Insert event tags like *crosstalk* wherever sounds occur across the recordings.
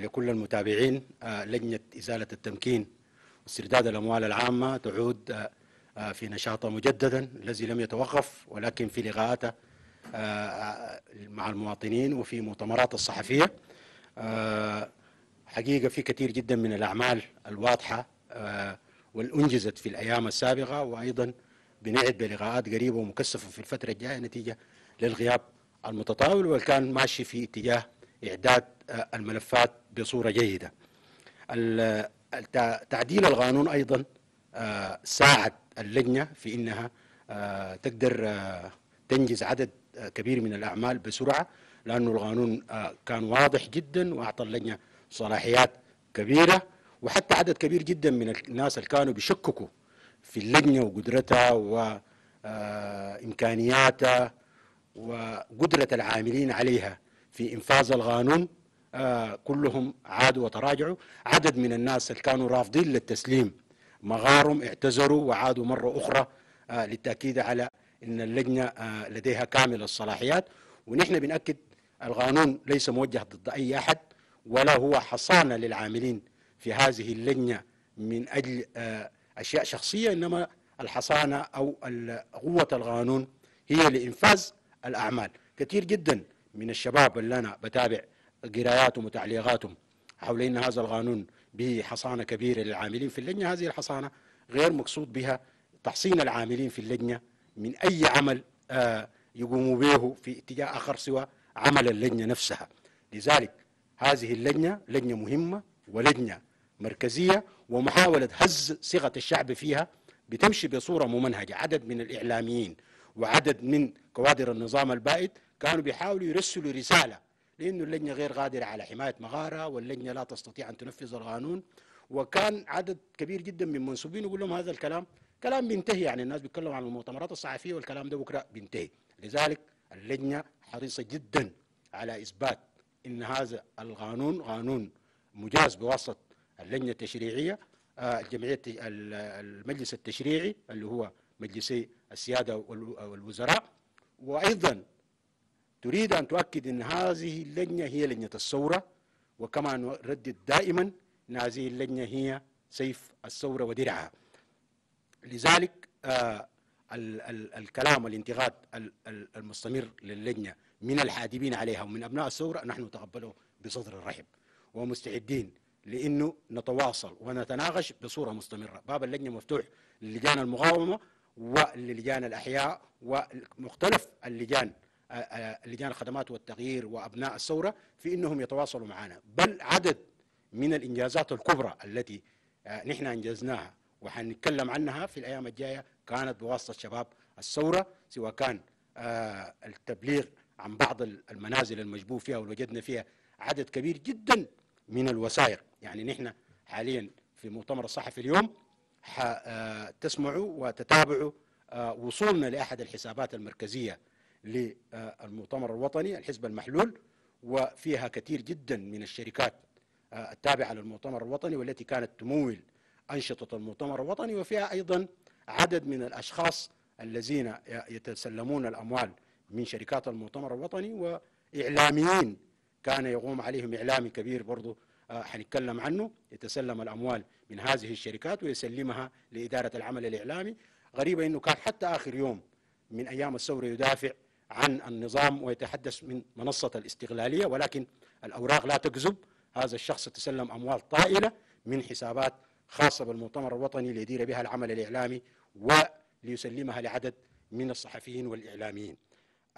لكل المتابعين آه، لجنة إزالة التمكين واسترداد الأموال العامة تعود آه، آه، في نشاطها مجددا الذي لم يتوقف ولكن في لقاءاتها مع المواطنين وفي مؤتمرات الصحفية حقيقة في كثير جدا من الأعمال الواضحة والأنجزت في الأيام السابقة وأيضا بنعد بلقاءات قريبة ومكثفة في الفترة الجاية نتيجة للغياب المتطاول وكان ماشي في اتجاه إعداد آه، الملفات بصورة جيدة تعديل القانون أيضا آه، ساعد اللجنة في إنها آه، تقدر تنجز عدد كبير من الأعمال بسرعة لأنه القانون كان واضح جدا وأعطى اللجنة صلاحيات كبيرة وحتى عدد كبير جدا من الناس اللي كانوا بيشككوا في اللجنة وقدرتها وإمكانياتها وقدرة العاملين عليها في انفاذ القانون آه كلهم عادوا وتراجعوا عدد من الناس اللي كانوا رافضين للتسليم مغارم اعتذروا وعادوا مرة أخرى آه للتأكيد على أن اللجنة آه لديها كامل الصلاحيات ونحن بنأكد القانون ليس موجه ضد أي أحد ولا هو حصانة للعاملين في هذه اللجنة من أجل آه، أشياء شخصية إنما الحصانة أو قوة القانون هي لإنفاذ الأعمال كثير جداً من الشباب اللي أنا بتابع قراياتهم وتعليقاتهم حول أن هذا القانون به حصانة كبيرة للعاملين في اللجنة هذه الحصانة غير مقصود بها تحصين العاملين في اللجنة من أي عمل آه، يقوموا به في اتجاه آخر سوى عمل اللجنة نفسها لذلك هذه اللجنة لجنة مهمة ولجنة مركزية ومحاولة هز صيغة الشعب فيها بتمشي بصورة ممنهجة عدد من الإعلاميين وعدد من كوادر النظام البائد كانوا بيحاولوا يرسلوا رسالة لأنه اللجنة غير قادرة على حماية مغارة واللجنة لا تستطيع أن تنفذ القانون وكان عدد كبير جدا من منسوبين يقول لهم هذا الكلام كلام بينتهي يعني الناس بيتكلموا عن المؤتمرات الصحفية والكلام ده بكرة بينتهي لذلك اللجنة حريصة جدا على إثبات إن هذا القانون قانون مجاز بواسطة اللجنة التشريعية آه، جمعية المجلس التشريعي اللي هو مجلسي السيادة والوزراء وأيضا تريد أن تؤكد أن هذه اللجنة هي لجنة الثورة وكما نردد دائما أن هذه اللجنة هي سيف الثورة ودرعها لذلك آه ال ال الكلام والانتقاد المستمر للجنة من الحادبين عليها ومن أبناء الثورة نحن نتقبله بصدر الرحب ومستعدين لأنه نتواصل ونتناقش بصورة مستمرة باب اللجنة مفتوح للجان المقاومة وللجان الأحياء ومختلف اللجان لجان الخدمات والتغيير وابناء الثوره في انهم يتواصلوا معنا بل عدد من الانجازات الكبرى التي آه، نحن انجزناها وحنتكلم عنها في الايام الجايه كانت بواسطه شباب الثوره سواء كان آه، التبليغ عن بعض المنازل المجبوب فيها ووجدنا فيها عدد كبير جدا من الوثائق يعني نحن حاليا في مؤتمر الصحفي اليوم آه، تسمعوا وتتابعوا وصولنا لاحد الحسابات المركزيه للمؤتمر الوطني الحزب المحلول وفيها كثير جدا من الشركات التابعة للمؤتمر الوطني والتي كانت تمول أنشطة المؤتمر الوطني وفيها أيضا عدد من الأشخاص الذين يتسلمون الأموال من شركات المؤتمر الوطني وإعلاميين كان يقوم عليهم إعلامي كبير برضه آه، حنتكلم عنه يتسلم الأموال من هذه الشركات ويسلمها لإدارة العمل الإعلامي غريبة أنه كان حتى آخر يوم من أيام الثورة يدافع عن النظام ويتحدث من منصة الاستغلالية ولكن الأوراق لا تكذب هذا الشخص تسلم أموال طائلة من حسابات خاصة بالمؤتمر الوطني ليدير بها العمل الإعلامي وليسلمها لعدد من الصحفيين والإعلاميين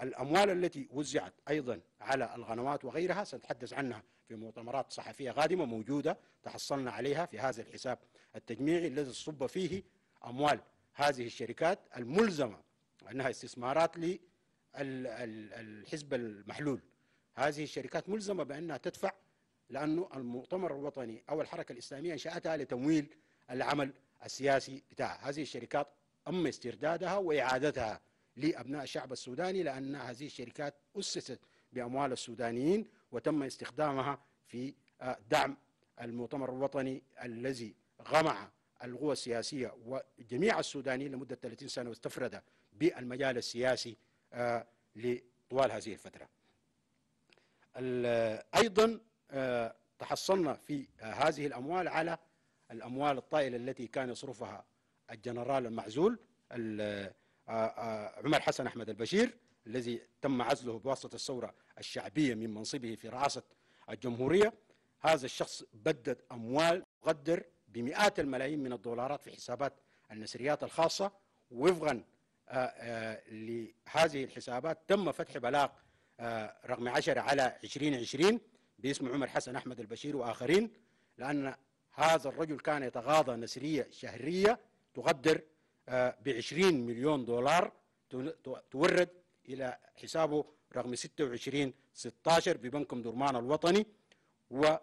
الأموال التي وزعت أيضا على القنوات وغيرها سنتحدث عنها في مؤتمرات صحفية قادمة موجودة تحصلنا عليها في هذا الحساب التجميعي الذي صب فيه أموال هذه الشركات الملزمة أنها استثمارات الحزب المحلول هذه الشركات ملزمة بأنها تدفع لأنه المؤتمر الوطني أو الحركة الإسلامية أنشأتها لتمويل العمل السياسي بتاعها هذه الشركات أما استردادها وإعادتها لأبناء الشعب السوداني لأن هذه الشركات أسست بأموال السودانيين وتم استخدامها في آه، دعم المؤتمر الوطني الذي غمع القوى السياسية وجميع السودانيين لمدة 30 سنة واستفرد بالمجال السياسي آه، لطوال هذه الفترة أيضا آه، تحصلنا في آه، هذه الأموال على الأموال الطائلة التي كان يصرفها الجنرال المعزول عمر حسن أحمد البشير الذي تم عزله بواسطة الثورة الشعبية من منصبه في رئاسة الجمهورية هذا الشخص بدد أموال تقدر بمئات الملايين من الدولارات في حسابات النسريات الخاصة وفقا آه، آه، لهذه الحسابات تم فتح بلاغ آه، رقم 10 على 2020 باسم عمر حسن أحمد البشير وآخرين لأن هذا الرجل كان يتغاضى نسرية شهرية تقدر ب 20 مليون دولار تورد إلى حسابه رقم 26 16 ببنك درمان الوطني و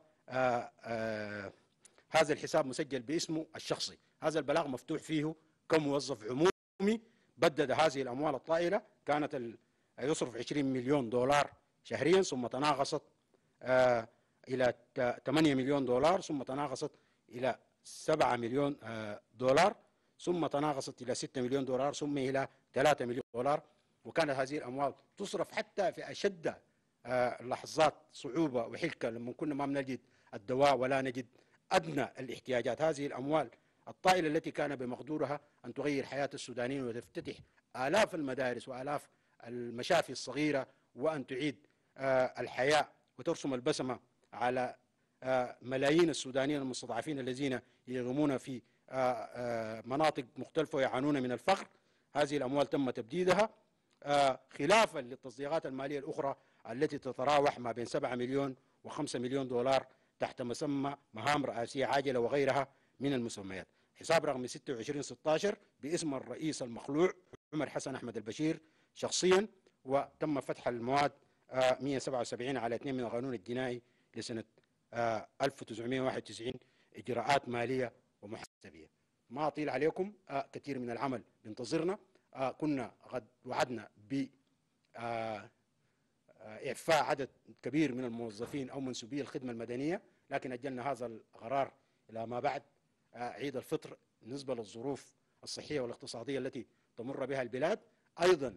هذا الحساب مسجل باسمه الشخصي هذا البلاغ مفتوح فيه كموظف عمومي بدد هذه الأموال الطائلة كانت يصرف 20 مليون دولار شهريا ثم تناقصت آه، إلى 8 مليون دولار ثم تناقصت إلى 7 مليون آه، دولار ثم تناقصت إلى 6 مليون دولار ثم إلى 3 مليون دولار وكانت هذه الأموال تصرف حتى في أشد آه، لحظات صعوبة وحلكة لما كنا ما بنجد الدواء ولا نجد أدنى الاحتياجات هذه الأموال الطائلة التي كان بمقدورها أن تغير حياة السودانيين وتفتتح آلاف المدارس وآلاف المشافي الصغيرة وأن تعيد آه، الحياة وترسم البسمة على آه، ملايين السودانيين المستضعفين الذين يغمون في آه، مناطق مختلفة ويعانون من الفقر هذه الأموال تم تبديدها خلافا للتصديقات المالية الأخرى التي تتراوح ما بين 7 مليون و5 مليون دولار تحت مسمى مهام رئاسية عاجلة وغيرها من المسميات حساب رقم 2616 باسم الرئيس المخلوع عمر حسن أحمد البشير شخصيا وتم فتح المواد 177 آه، على 2 من القانون الجنائي لسنة 1991 آه، إجراءات مالية ومحاسبية ما أطيل عليكم آه، كثير من العمل ينتظرنا كنا قد وعدنا ب إعفاء عدد كبير من الموظفين أو منسوبي الخدمة المدنية لكن أجلنا هذا القرار إلى ما بعد عيد الفطر بالنسبة للظروف الصحية والاقتصادية التي تمر بها البلاد أيضا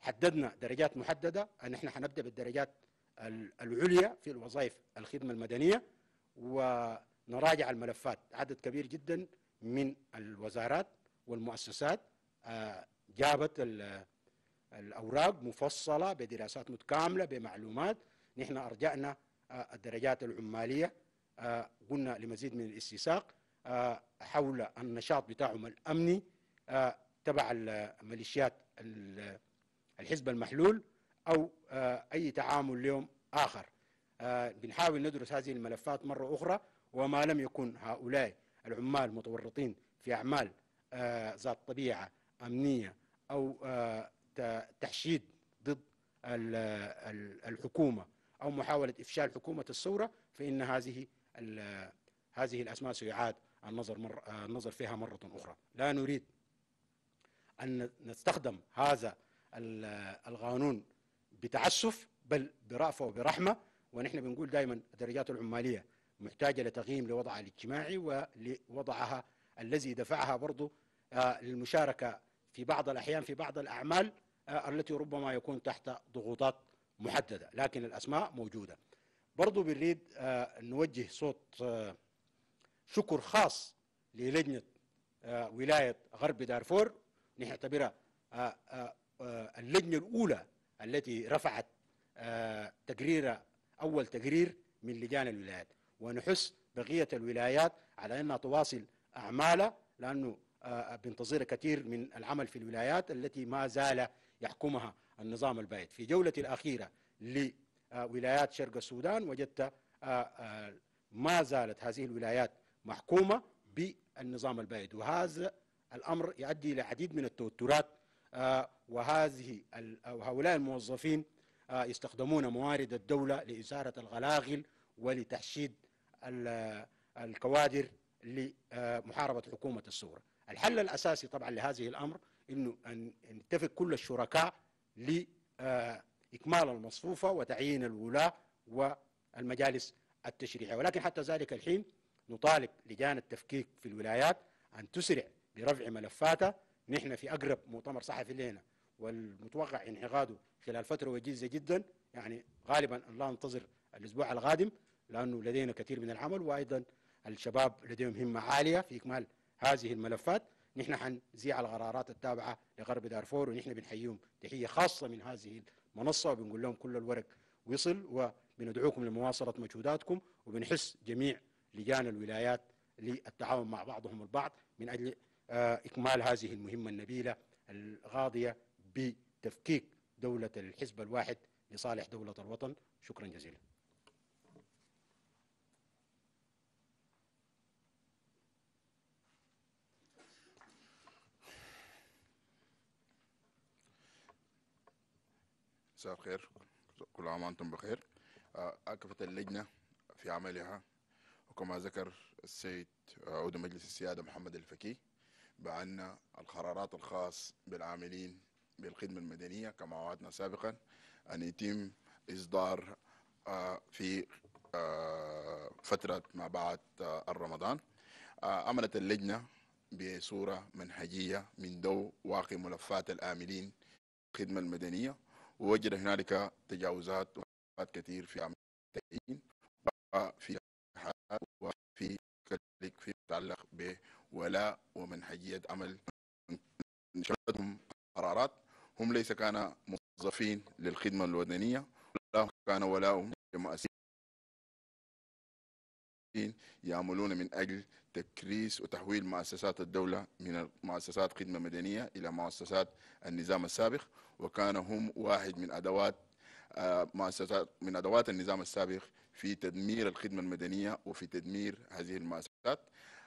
حددنا درجات محددة أن احنا حنبدأ بالدرجات العليا في الوظائف الخدمة المدنية ونراجع الملفات عدد كبير جدا من الوزارات والمؤسسات آه، جابت الأوراق مفصلة بدراسات متكاملة بمعلومات نحن أرجعنا آه، الدرجات العمالية آه، قلنا لمزيد من الاستساق آه، حول النشاط بتاعهم الامني آه، تبع الميليشيات الحزب المحلول او آه، اي تعامل لهم اخر بنحاول ندرس هذه الملفات مره اخرى وما لم يكن هؤلاء العمال متورطين في اعمال ذات طبيعه امنيه او تحشيد ضد الحكومه او محاوله افشال حكومه الثوره فان هذه هذه الاسماء سيعاد النظر, مر... النظر فيها مرة أخرى لا نريد أن نستخدم هذا القانون بتعسف بل برأفة وبرحمة ونحن بنقول دائما الدرجات العمالية محتاجة لتقييم لوضعها الاجتماعي ولوضعها الذي دفعها برضو آه، للمشاركة في بعض الأحيان في بعض الأعمال آه، التي ربما يكون تحت ضغوطات محددة لكن الأسماء موجودة برضو بنريد آه، نوجه صوت شكر خاص للجنة آه، ولاية غرب دارفور نعتبرها آه، آه، اللجنة الأولى التي رفعت تقرير أول تقرير من لجان الولايات ونحس بقية الولايات على أنها تواصل أعمالها لأنه بنتظر كثير من العمل في الولايات التي ما زال يحكمها النظام البائد في جولة الأخيرة لولايات شرق السودان وجدت ما زالت هذه الولايات محكومة بالنظام البائد وهذا الأمر يؤدي إلى عديد من التوترات آه، وهذه هؤلاء الموظفين آه، يستخدمون موارد الدولة لإثارة الغلاغل ولتحشيد الكوادر لمحاربة حكومة الثورة الحل الأساسي طبعا لهذه الأمر أنه أن يتفق كل الشركاء لإكمال آه، المصفوفة وتعيين الولاة والمجالس التشريعية ولكن حتى ذلك الحين نطالب لجان التفكيك في الولايات أن تسرع برفع ملفاتها نحن في أقرب مؤتمر صحفي لنا والمتوقع انعقاده خلال فترة وجيزة جدا يعني غالبا أن لا ننتظر الأسبوع القادم لأنه لدينا كثير من العمل وأيضا الشباب لديهم همة عالية في إكمال هذه الملفات نحن حنزيع القرارات التابعة لغرب دارفور ونحن بنحييهم تحية خاصة من هذه المنصة وبنقول لهم كل الورق وصل وبندعوكم لمواصلة مجهوداتكم وبنحس جميع لجان الولايات للتعاون مع بعضهم البعض من أجل آه، إكمال هذه المهمة النبيلة الغاضية بتفكيك دولة الحزب الواحد لصالح دولة الوطن شكرا جزيلا مساء الخير كل عام وانتم بخير آه، أكفت اللجنة في عملها وكما ذكر السيد عضو مجلس السيادة محمد الفكي بأن القرارات الخاص بالعاملين بالخدمة المدنية كما وعدنا سابقا أن يتم إصدار آه، في آه، فترة ما بعد آه، الرمضان عملت اللجنة بصورة منهجية من ضوء واقي ملفات العاملين الخدمة المدنية ووجد هنالك تجاوزات كثير في عمل التعيين في وفي كذلك في يتعلق بولاء ومنهجية عمل نشرتهم قرارات هم ليس كان موظفين للخدمة الوطنية لا كان ولاهم لمؤسسين يعملون من أجل تكريس وتحويل مؤسسات الدولة من مؤسسات خدمة مدنية إلى مؤسسات النظام السابق وكان هم واحد من أدوات آه، مؤسسات من ادوات النظام السابق في تدمير الخدمه المدنيه وفي تدمير هذه المؤسسات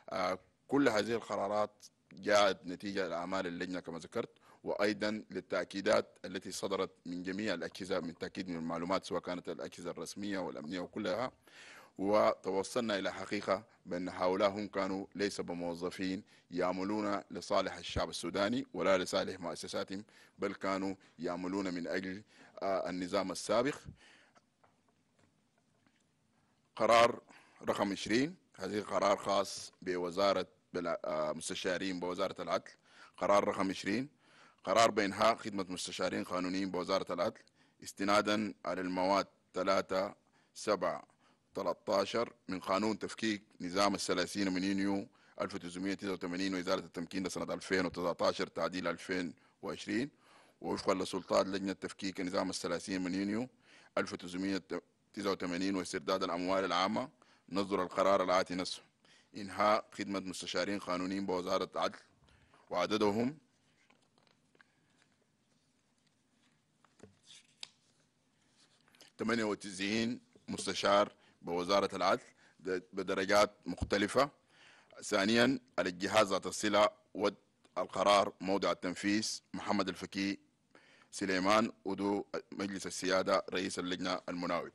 آه، كل هذه القرارات جاءت نتيجه لاعمال اللجنه كما ذكرت وايضا للتاكيدات التي صدرت من جميع الاجهزه من تاكيد من المعلومات سواء كانت الاجهزه الرسميه والامنيه وكلها وتوصلنا الى حقيقه بان هؤلاء هم كانوا ليس بموظفين يعملون لصالح الشعب السوداني ولا لصالح مؤسساتهم بل كانوا يعملون من اجل النظام السابق قرار رقم 20 هذه قرار خاص بوزارة آه، مستشارين بوزارة العدل قرار رقم 20 قرار بإنهاء خدمة مستشارين قانونيين بوزارة العدل استنادا على المواد 3 7 13 من قانون تفكيك نظام الثلاثين من يونيو 1989 وإزالة التمكين لسنة 2019 تعديل 2020 ووفقا لسلطات لجنة تفكيك نظام الثلاثين من يونيو 1989 واسترداد الأموال العامة نصدر القرار الآتي نفسه إنهاء خدمة مستشارين قانونيين بوزارة العدل وعددهم ثمانية وتسعين مستشار بوزارة العدل بدرجات مختلفة ثانيا الجهاز ذات الصلة والقرار موضع التنفيذ محمد الفكي سليمان ودو مجلس السيادة رئيس اللجنة المناوب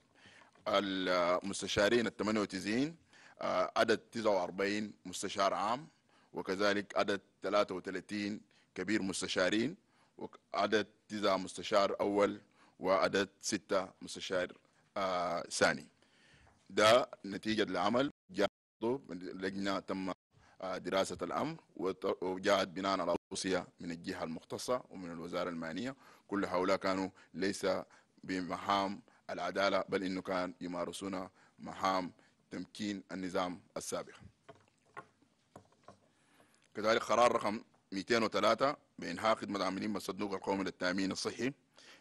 المستشارين ال 98 آه، عدد 49 مستشار عام وكذلك عدد 33 كبير مستشارين وعدد 9 مستشار أول وعدد 6 مستشار آه، ثاني ده نتيجة العمل جاء اللجنة تم آه، دراسة الأمر وجاءت بناء على توصية من الجهة المختصة ومن الوزارة المالية كل هؤلاء كانوا ليس بمهام العدالة بل إنه كان يمارسون مهام تمكين النظام السابق كذلك قرار رقم 203 بإنهاء خدمة عاملين من الصندوق القومي للتأمين الصحي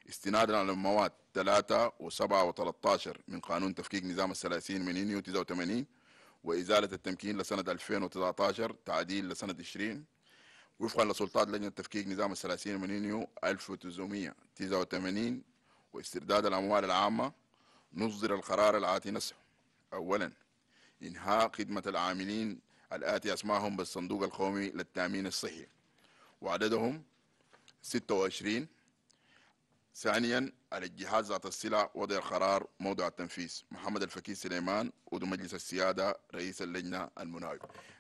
استنادا على المواد 3 و7 و13 من قانون تفكيك نظام الثلاثين من يونيو 89 وإزالة التمكين لسنة 2019 تعديل لسنة 20 وفقا لسلطات لجنة تفكيك نظام الثلاثين من يونيو 1989 واسترداد الأموال العامة نصدر القرار الآتي نسخ أولا إنهاء خدمة العاملين الآتي أسماهم بالصندوق القومي للتأمين الصحي وعددهم 26 ثانيا على الجهاز ذات السلع وضع القرار موضع التنفيذ محمد الفكي سليمان عضو مجلس السياده رئيس اللجنه المناوب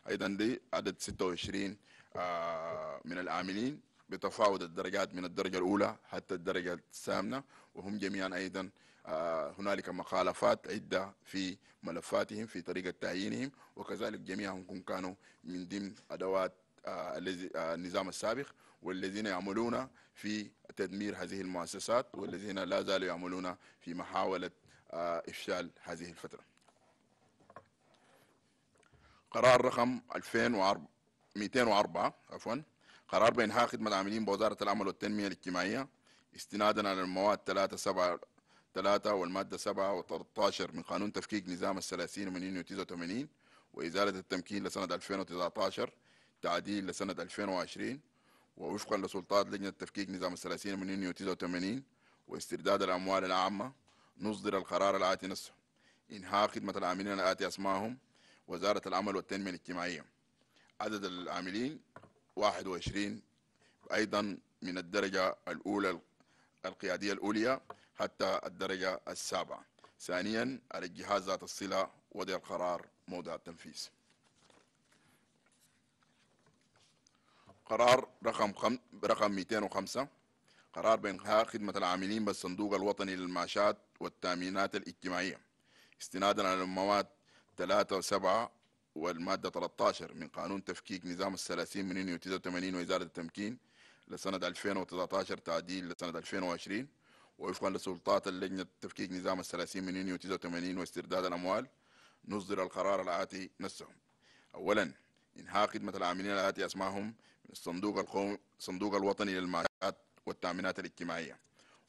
ايضا دي عدد 26 آه، من العاملين بتفاوض الدرجات من الدرجة الأولى حتى الدرجة الثامنة وهم جميعا أيضا آه، هنالك مخالفات عدة في ملفاتهم في طريقة تعيينهم وكذلك جميعهم كانوا من ضمن أدوات آه، النظام السابق والذين يعملون في تدمير هذه المؤسسات والذين لا زالوا يعملون في محاولة إفشال هذه الفترة قرار رقم 2004 204 عفوا قرار بإنهاء خدمة العاملين بوزارة العمل والتنمية الاجتماعية استنادا على المواد 3 7 3 والمادة 7 و13 من قانون تفكيك نظام الثلاثين من يونيو 89 وإزالة التمكين لسنة 2019 تعديل لسنة 2020 ووفقا لسلطات لجنة تفكيك نظام الثلاثين من يونيو 89 واسترداد الأموال العامة نصدر القرار الآتي نصه إنهاء خدمة العاملين الآتي أسماهم وزارة العمل والتنمية الاجتماعية عدد العاملين 21 أيضا من الدرجة الأولى القيادية الاولى حتى الدرجة السابعة ثانيا على الجهاز ذات الصلة وضع القرار موضع التنفيذ قرار رقم خم... رقم 205 قرار بإنهاء خدمة العاملين بالصندوق الوطني للمعاشات والتأمينات الاجتماعية استنادا على المواد 3 و7 والمادة 13 من قانون تفكيك نظام السلاسين من 1989 وإزالة التمكين لسنة 2019 تعديل لسنة 2020 ووفقا لسلطات اللجنة تفكيك نظام السلاسين من 1989 واسترداد الأموال نصدر القرار الآتي نفسه أولا إنهاء خدمة العاملين الآتي أسمائهم من الصندوق القومي الصندوق الوطني للمعاشات والتأمينات الاجتماعية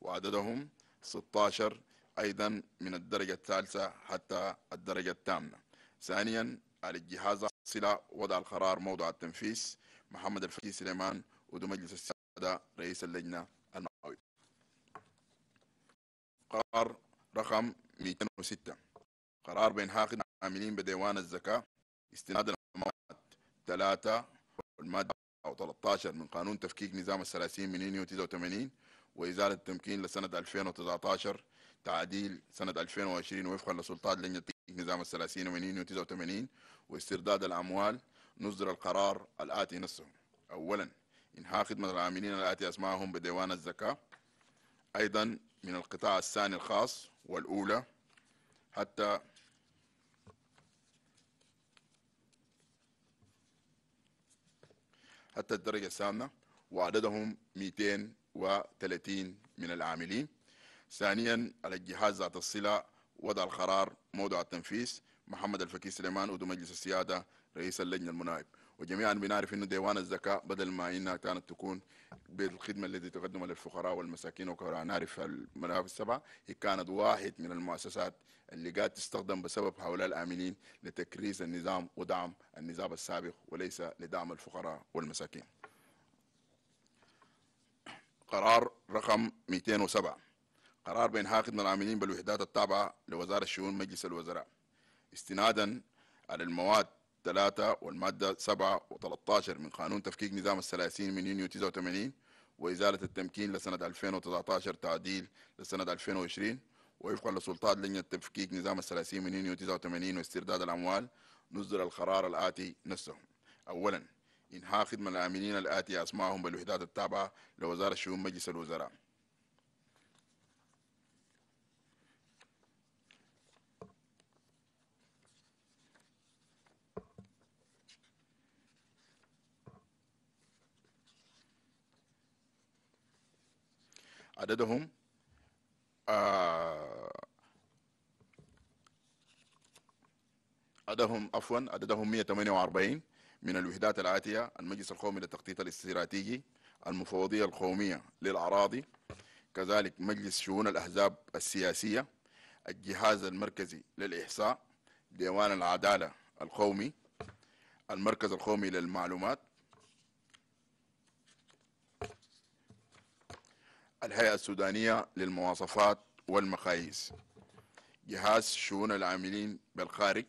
وعددهم 16 أيضا من الدرجة الثالثة حتى الدرجة الثامنة ثانيا على الجهاز صلة وضع القرار موضع التنفيذ محمد الفتي سليمان عضو مجلس السادة رئيس اللجنة المئوية قرار رقم 206 قرار بين خدمة عاملين بديوان الزكاة استنادا المواد 3 والمادة 13 من قانون تفكيك نظام الثلاثين من 89 وإزالة التمكين لسنة 2019 تعديل سنة 2020 وفقا لسلطات لجنة نظام الثلاثين ومنين وتسعة وثمانين واسترداد الأموال نصدر القرار الآتي نصه أولا إنهاء خدمة العاملين الآتي أسماءهم بديوان الزكاة أيضا من القطاع الثاني الخاص والأولى حتى حتى الدرجة الثامنة وعددهم 230 من العاملين ثانيا على الجهاز ذات الصلة وضع القرار موضوع التنفيذ محمد الفكي سليمان عضو مجلس السياده رئيس اللجنه المنايب وجميعا بنعرف انه ديوان الزكاة بدل ما انها كانت تكون بالخدمه التي تقدمها للفقراء والمساكين وكما نعرف المناهج السبعه هي كانت واحد من المؤسسات اللي قاعد تستخدم بسبب هؤلاء العاملين لتكريس النظام ودعم النظام السابق وليس لدعم الفقراء والمساكين. قرار رقم 207 قرار بإنهاء خدمة العاملين بالوحدات التابعة لوزارة الشؤون مجلس الوزراء استنادا على المواد 3 والمادة 7 و13 من قانون تفكيك نظام الثلاثين من يونيو 89 وإزالة التمكين لسنة 2019 تعديل لسنة 2020 ووفقا لسلطات لجنة تفكيك نظام الثلاثين من يونيو 89 واسترداد الأموال نزل القرار الآتي نفسه أولا إنهاء خدمة العاملين الآتي أسماءهم بالوحدات التابعة لوزارة شؤون مجلس الوزراء عددهم آه عددهم عفوا عددهم 148 من الوحدات الآتية المجلس القومي للتخطيط الاستراتيجي المفوضية القومية للأراضي كذلك مجلس شؤون الأحزاب السياسية الجهاز المركزي للإحصاء ديوان العدالة القومي المركز القومي للمعلومات الهيئة السودانية للمواصفات والمقاييس جهاز شؤون العاملين بالخارج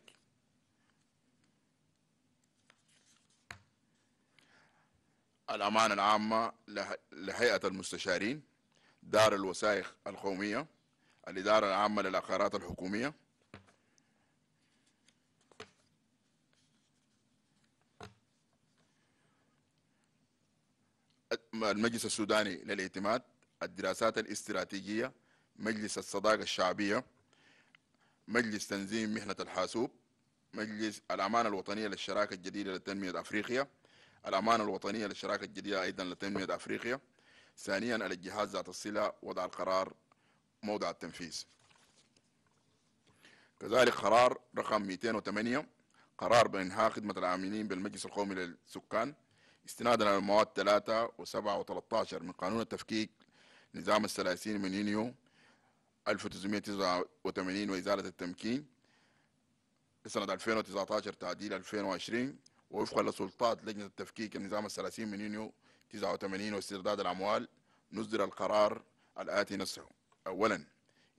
الأمانة العامة لهيئة المستشارين دار الوسائخ القومية الإدارة العامة للعقارات الحكومية المجلس السوداني للاعتماد الدراسات الاستراتيجية مجلس الصداقة الشعبية مجلس تنظيم مهنة الحاسوب مجلس الأمانة الوطنية للشراكة الجديدة لتنمية أفريقيا الأمانة الوطنية للشراكة الجديدة أيضا لتنمية أفريقيا ثانيا الجهاز ذات الصلة وضع القرار موضع التنفيذ كذلك قرار رقم 208 قرار بإنهاء خدمة العاملين بالمجلس القومي للسكان استنادا على المواد 3 و7 و13 من قانون التفكيك نظام الثلاثين من يونيو 1989 وإزالة التمكين لسنة 2019 تعديل 2020 ووفقا لسلطات لجنة التفكيك النظام الثلاثين من يونيو 89 واسترداد الأموال نصدر القرار الآتي نصه أولا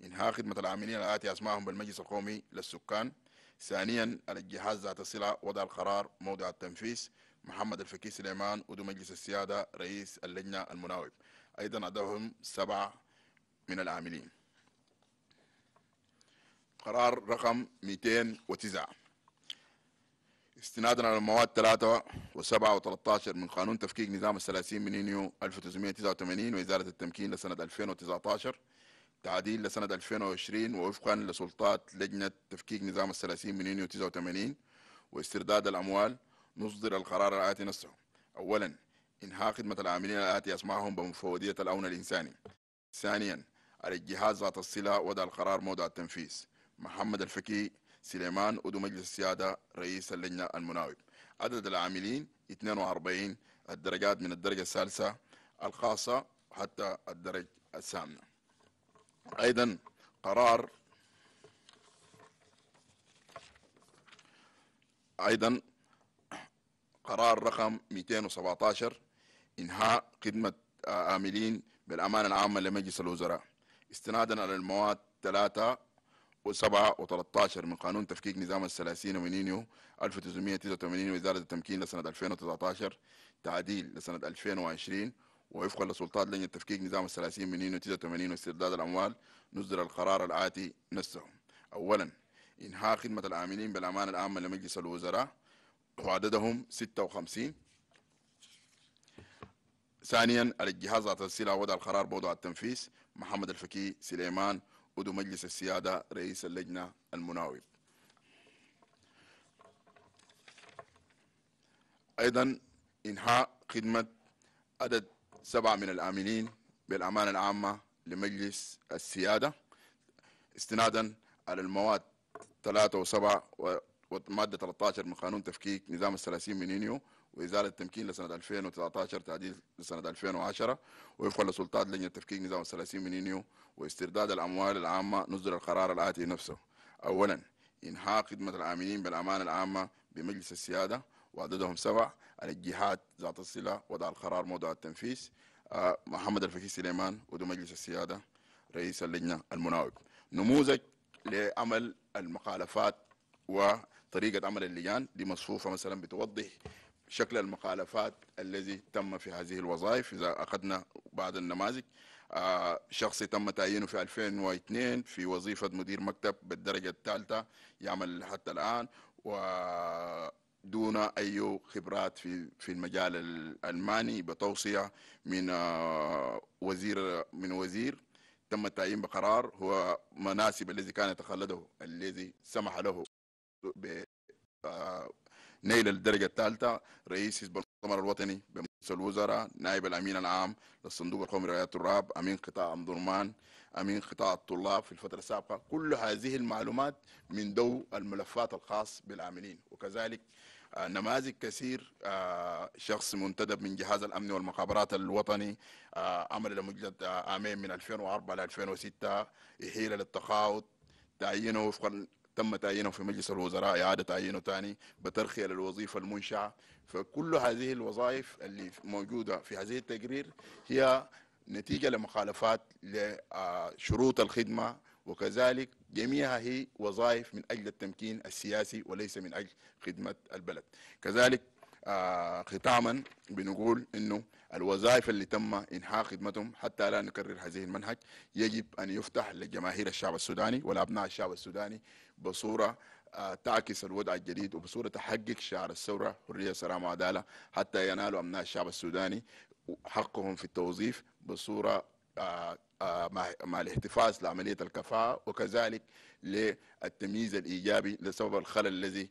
إنهاء خدمة العاملين الآتي أسمائهم بالمجلس القومي للسكان ثانيا الجهاز ذات الصلة وضع القرار موضع التنفيذ محمد الفكي سليمان ودو مجلس السيادة رئيس اللجنة المناوب أيضا عددهم سبعة من العاملين قرار رقم 209 استنادا على المواد 3 و7 و13 من قانون تفكيك نظام الثلاثين من يونيو 1989 وإزالة التمكين لسنة 2019 تعديل لسنة 2020 ووفقا لسلطات لجنة تفكيك نظام الثلاثين من يونيو 89 واسترداد الأموال نصدر القرار الآتي نصه أولا إنهاء خدمة العاملين الآتي اسمائهم بمفوضية الاون الإنساني ثانيا الجهاز ذات الصلة وضع القرار موضع التنفيذ محمد الفكي سليمان عضو مجلس السيادة رئيس اللجنة المناوب عدد العاملين 42 الدرجات من الدرجة الثالثة الخاصة حتى الدرجة الثامنة أيضا قرار أيضا قرار رقم 217 إنهاء خدمة عاملين بالأمانة العامة لمجلس الوزراء استنادا على المواد 3 و7 و13 من قانون تفكيك نظام الثلاثين ومنينيو 1989 وزارة التمكين لسنة 2019 تعديل لسنة 2020 ووفقا لسلطات لجنة تفكيك نظام الثلاثين منينيو 89 واسترداد الأموال نصدر القرار الآتي نفسه أولا إنهاء خدمة العاملين بالأمانة العامة لمجلس الوزراء وعددهم 56 ثانيا الجهاز ذات السلة وضع القرار بوضع التنفيذ محمد الفكي سليمان عضو مجلس السيادة رئيس اللجنة المناوب أيضا إنهاء خدمة عدد سبعة من الآمنين بالأمانة العامة لمجلس السيادة استنادا على المواد 3 و7 ومادة 13 من قانون تفكيك نظام الثلاثين من يونيو وإزالة التمكين لسنة 2019 تعديل لسنة 2010 وفقا لسلطات لجنة تفكيك نظام الثلاثين من يونيو واسترداد الأموال العامة نزل القرار الآتي نفسه أولا إنهاء خدمة العاملين بالأمانة العامة بمجلس السيادة وعددهم سبع الجهات ذات الصلة وضع القرار موضع التنفيذ آه، محمد الفكي سليمان ودو مجلس السيادة رئيس اللجنة المناوب نموذج لعمل المخالفات وطريقة عمل اللجان دي مصفوفة مثلا بتوضح شكل المخالفات الذي تم في هذه الوظائف إذا أخذنا بعض النماذج آه، شخص تم تعيينه في 2002 في وظيفة مدير مكتب بالدرجة الثالثة يعمل حتى الآن ودون أي خبرات في في المجال الألماني بتوصية من آه، وزير من وزير تم التعيين بقرار هو مناسب الذي كان يتخلده الذي سمح له ب آه، نيل الدرجة الثالثة رئيس حزب المؤتمر الوطني بمجلس الوزراء نائب الأمين العام للصندوق القومي لرعاية التراب أمين قطاع أم درمان أمين قطاع الطلاب في الفترة السابقة كل هذه المعلومات من دو الملفات الخاص بالعاملين وكذلك آه، نماذج كثير آه، شخص منتدب من جهاز الامن والمخابرات الوطني عمل آه، لمده عامين من 2004 ل 2006 احيل للتقاعد تعيينه وفقا تم تعيينه في مجلس الوزراء إعادة تعيينه ثاني بترخية للوظيفة المنشعة فكل هذه الوظائف اللي موجودة في هذه التقرير هي نتيجة لمخالفات لشروط آه، الخدمة وكذلك جميعها هي وظائف من أجل التمكين السياسي وليس من أجل خدمة البلد كذلك آه، ختاما بنقول أنه الوظائف اللي تم انحاء خدمتهم حتى لا نكرر هذه المنهج يجب ان يفتح لجماهير الشعب السوداني ولابناء الشعب السوداني بصوره آه، تعكس الوضع الجديد وبصوره تحقق شعار الثوره حريه سلام وعداله حتى ينالوا ابناء الشعب السوداني حقهم في التوظيف بصوره آه، آه، مع الاحتفاظ لعمليه الكفاءه وكذلك للتمييز الايجابي لسبب الخلل الذي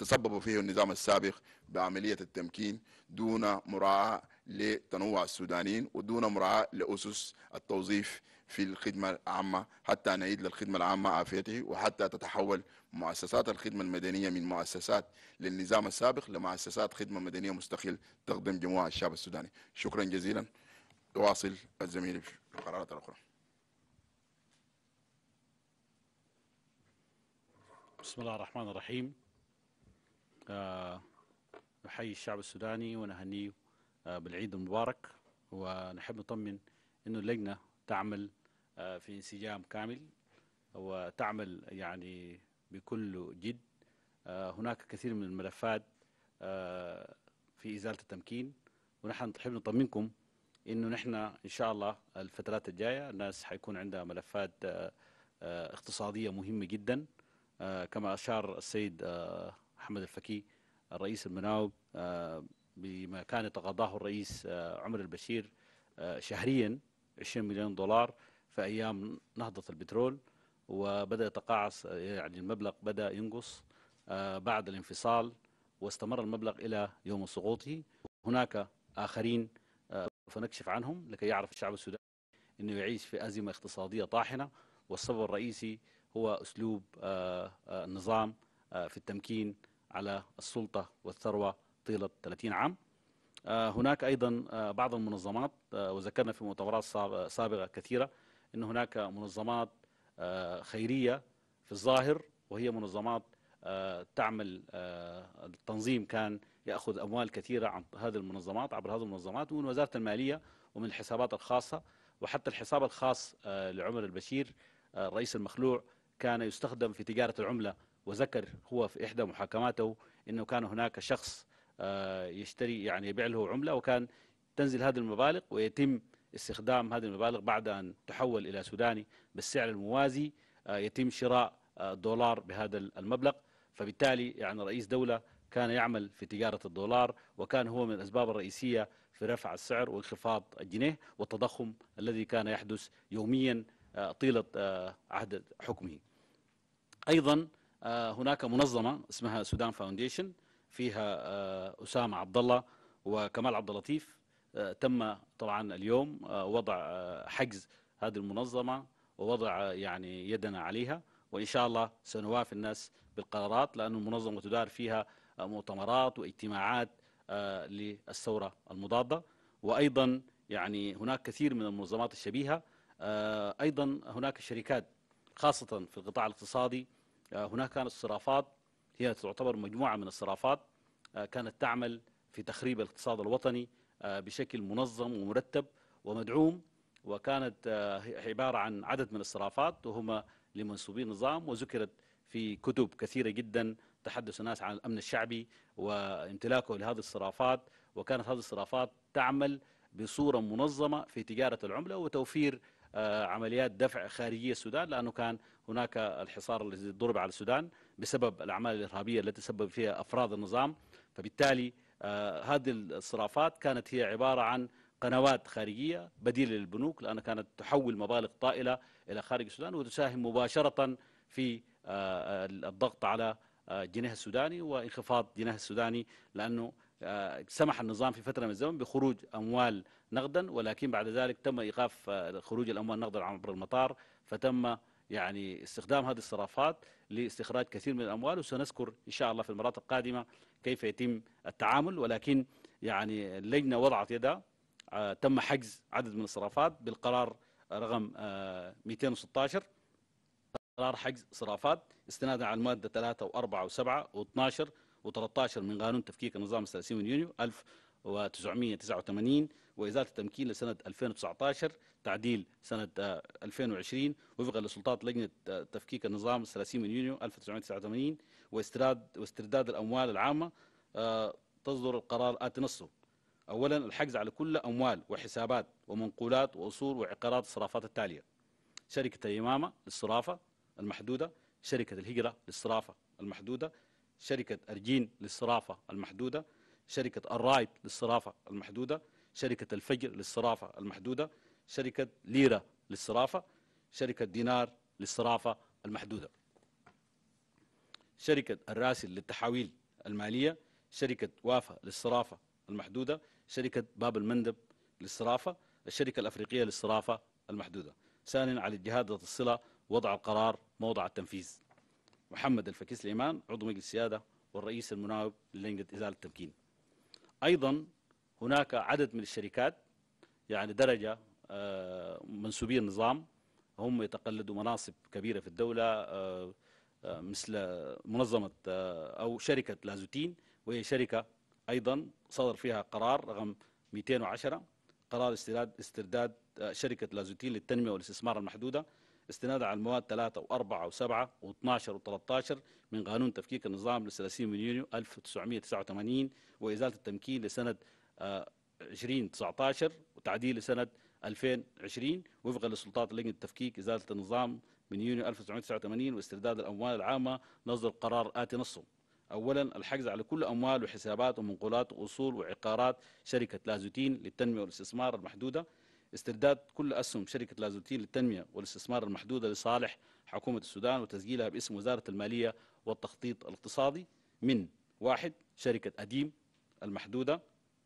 تسبب فيه النظام السابق بعملية التمكين دون مراعاة لتنوع السودانيين ودون مراعاة لأسس التوظيف في الخدمة العامة حتى نعيد للخدمة العامة عافيته وحتى تتحول مؤسسات الخدمة المدنية من مؤسسات للنظام السابق لمؤسسات خدمة مدنية مستقل تخدم جموع الشعب السوداني شكرا جزيلا يواصل الزميل في القرارات الأخرى بسم الله الرحمن الرحيم نحيي آه، الشعب السوداني ونهنيه آه، بالعيد المبارك ونحب نطمن انه اللجنه تعمل آه، في انسجام كامل وتعمل يعني بكل جد هناك كثير من الملفات في ازاله التمكين ونحن نحب نطمنكم انه نحن ان شاء الله الفترات الجايه الناس حيكون عندها ملفات اقتصاديه مهمه جدا كما اشار السيد محمد الفكي الرئيس المناوب آه، بما كان يتقاضاه الرئيس آه، عمر البشير آه، شهريا 20 مليون دولار في ايام نهضه البترول وبدا يتقاعس يعني المبلغ بدا ينقص بعد الانفصال واستمر المبلغ الى يوم سقوطه هناك اخرين فنكشف عنهم لكي يعرف الشعب السوداني انه يعيش في ازمه اقتصاديه طاحنه والسبب الرئيسي هو اسلوب النظام في التمكين على السلطة والثروة طيلة 30 عام آه، هناك أيضا آه، بعض المنظمات آه، وذكرنا في مؤتمرات سابقة كثيرة أن هناك منظمات خيرية في الظاهر وهي منظمات تعمل التنظيم كان يأخذ أموال كثيرة عن هذه المنظمات عبر هذه المنظمات ومن وزارة المالية ومن الحسابات الخاصة وحتى الحساب الخاص لعمر البشير الرئيس المخلوع كان يستخدم في تجارة العملة وذكر هو في إحدى محاكماته أنه كان هناك شخص آه، يشتري يعني يبيع له عملة وكان تنزل هذه المبالغ ويتم استخدام هذه المبالغ بعد أن تحول إلى سوداني بالسعر الموازي آه، يتم شراء آه، دولار بهذا المبلغ فبالتالي يعني رئيس دولة كان يعمل في تجارة الدولار وكان هو من الأسباب الرئيسية في رفع السعر وانخفاض الجنيه والتضخم الذي كان يحدث يوميا طيلة عهد حكمه أيضا آه، هناك منظمه اسمها سودان فاونديشن فيها آه، اسامه عبد الله وكمال عبد اللطيف آه، تم طبعا اليوم وضع حجز هذه المنظمه ووضع يعني يدنا عليها وان شاء الله سنوافي الناس بالقرارات لان المنظمه تدار فيها مؤتمرات واجتماعات للثوره المضاده وايضا يعني هناك كثير من المنظمات الشبيهه ايضا هناك شركات خاصه في القطاع الاقتصادي آه، هناك كانت صرافات هي تعتبر مجموعة من الصرافات آه، كانت تعمل في تخريب الاقتصاد الوطني آه، بشكل منظم ومرتب ومدعوم وكانت عبارة عن عدد من الصرافات وهما لمنسوبي النظام وذكرت في كتب كثيرة جدا تحدث الناس عن الأمن الشعبي وامتلاكه لهذه الصرافات وكانت هذه الصرافات تعمل بصورة منظمة في تجارة العملة وتوفير عمليات دفع خارجية السودان لأنه كان هناك الحصار الذي ضرب على السودان بسبب الأعمال الإرهابية التي تسبب فيها أفراد النظام فبالتالي آه، هذه الصرافات كانت هي عبارة عن قنوات خارجية بديلة للبنوك لأنها كانت تحول مبالغ طائلة إلى خارج السودان وتساهم مباشرة في آه، آه، الضغط على الجنيه السوداني وانخفاض جنيه السوداني لأنه سمح النظام في فترة من الزمن بخروج أموال نقدا ولكن بعد ذلك تم إيقاف خروج الأموال نقدا عبر المطار فتم يعني استخدام هذه الصرافات لاستخراج كثير من الأموال وسنذكر إن شاء الله في المرات القادمة كيف يتم التعامل ولكن يعني اللجنة وضعت يدها آه، تم حجز عدد من الصرافات بالقرار رقم 216 آه، قرار حجز صرافات استنادا على المادة 3 و4 و7 و12 و13 من قانون تفكيك النظام 30 من يونيو 1989 وإزالة التمكين لسنة 2019 تعديل سنة 2020 آه، وفقا لسلطات لجنة آه، تفكيك النظام 30 من يونيو 1989 واسترداد واسترداد الأموال العامة آه، تصدر القرار آتي نصه أولا الحجز على كل أموال وحسابات ومنقولات وأصول وعقارات الصرافات التالية شركة اليمامة للصرافة المحدودة شركة الهجرة للصرافة المحدودة شركة أرجين للصرافة المحدودة شركة الرايت للصرافة المحدودة شركة الفجر للصرافة المحدودة شركة ليرة للصرافة شركة دينار للصرافة المحدودة شركة الراسل للتحاويل المالية شركة وافا للصرافة المحدودة شركة باب المندب للصرافة الشركة الأفريقية للصرافة المحدودة ثانيا على الجهاد ذات الصلة وضع القرار موضع التنفيذ محمد الفكيس الإيمان عضو مجلس السيادة والرئيس المناوب للجنة إزالة التمكين أيضا هناك عدد من الشركات يعني درجة آه، منسوبي النظام هم يتقلدوا مناصب كبيرة في الدولة آه، آه، مثل منظمة أو شركة لازوتين وهي شركة أيضا صدر فيها قرار رقم 210 قرار استرداد استرداد شركة لازوتين للتنمية والاستثمار المحدودة استنادا على المواد 3 و4 و7 و12 و13 من قانون تفكيك النظام 30 من يونيو 1989 وإزالة التمكين لسنة 2019 وتعديل لسنه 2020 وفقا لسلطات لجنة التفكيك إزالة النظام من يونيو 1989 واسترداد الأموال العامة نصدر قرار آتي نصه أولا الحجز على كل أموال وحسابات ومنقولات وأصول وعقارات شركة لازوتين للتنمية والاستثمار المحدودة استرداد كل أسهم شركة لازوتين للتنمية والاستثمار المحدودة لصالح حكومة السودان وتسجيلها باسم وزارة المالية والتخطيط الاقتصادي من واحد شركة أديم المحدودة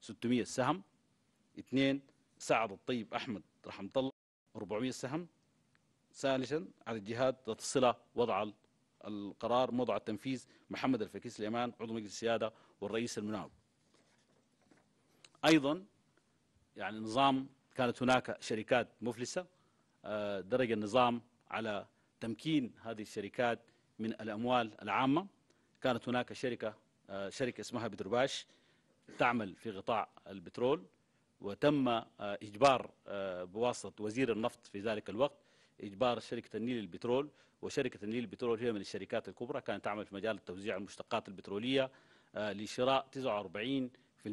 600 سهم اثنين سعد الطيب أحمد رحمة الله 400 سهم ثالثا على الجهات ذات الصلة وضع القرار موضع التنفيذ محمد الفكي سليمان عضو مجلس السيادة والرئيس المناوب أيضا يعني نظام كانت هناك شركات مفلسة آه، درج النظام على تمكين هذه الشركات من الأموال العامة كانت هناك شركة آه، شركة اسمها بترباش تعمل في قطاع البترول وتم آه، إجبار آه، بواسطة وزير النفط في ذلك الوقت إجبار شركة النيل للبترول وشركة النيل للبترول هي من الشركات الكبرى كانت تعمل في مجال توزيع المشتقات البترولية آه، لشراء 49%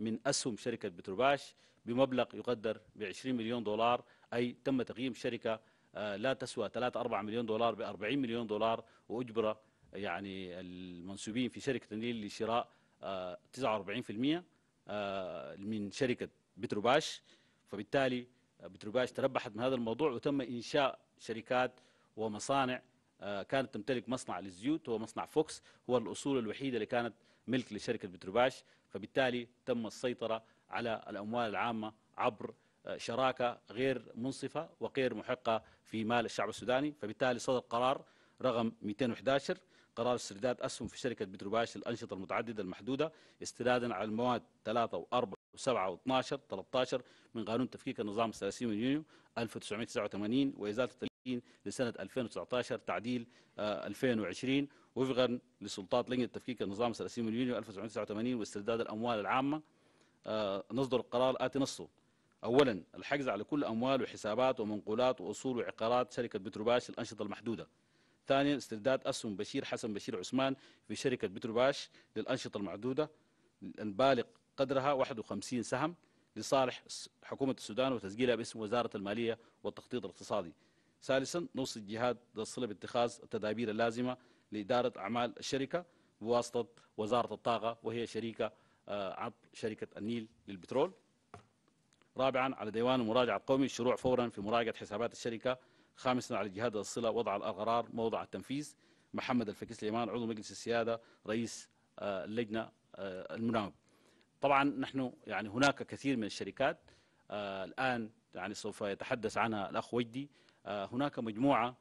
من أسهم شركة بتروباش بمبلغ يقدر ب 20 مليون دولار أي تم تقييم شركة لا تسوى 3 4 مليون دولار ب 40 مليون دولار وأجبر يعني المنسوبين في شركة النيل لشراء 49% آه، من شركه بتروباش فبالتالي آه، بتروباش تربحت من هذا الموضوع وتم انشاء شركات ومصانع آه، كانت تمتلك مصنع للزيوت هو مصنع فوكس هو الاصول الوحيده اللي كانت ملك لشركه بتروباش فبالتالي تم السيطره على الاموال العامه عبر شراكه غير منصفه وغير محقه في مال الشعب السوداني فبالتالي صدر قرار رقم 211 قرار استرداد أسهم في شركة بتروباش للأنشطة المتعددة المحدودة استنادا على المواد 3 و4 و7 و12 13 من قانون تفكيك النظام 30 من يونيو 1989 وإزالة التمكين لسنة 2019 تعديل 2020 آه، وفقا لسلطات لجنة تفكيك النظام 30 من يونيو 1989 واسترداد الأموال العامة آه، نصدر القرار الآتي نصه أولا الحجز على كل أموال وحسابات ومنقولات وأصول وعقارات شركة بتروباش الأنشطة المحدودة ثانيا استرداد أسهم بشير حسن بشير عثمان في شركة بتروباش للأنشطة المعدودة البالغ قدرها 51 سهم لصالح حكومة السودان وتسجيلها باسم وزارة المالية والتخطيط الاقتصادي ثالثا نوصي الجهات ذات الصلة باتخاذ التدابير اللازمة لإدارة أعمال الشركة بواسطة وزارة الطاقة وهي شريكة آه، عبر شركة النيل للبترول رابعا على ديوان المراجعة القومي الشروع فورا في مراجعة حسابات الشركة خامسا على جهاد الصلة وضع القرار موضع التنفيذ محمد الفكي سليمان عضو مجلس السيادة رئيس آه، اللجنة آه، المناوب طبعا نحن يعني هناك كثير من الشركات آه، الآن يعني سوف يتحدث عنها الأخ وجدي هناك مجموعة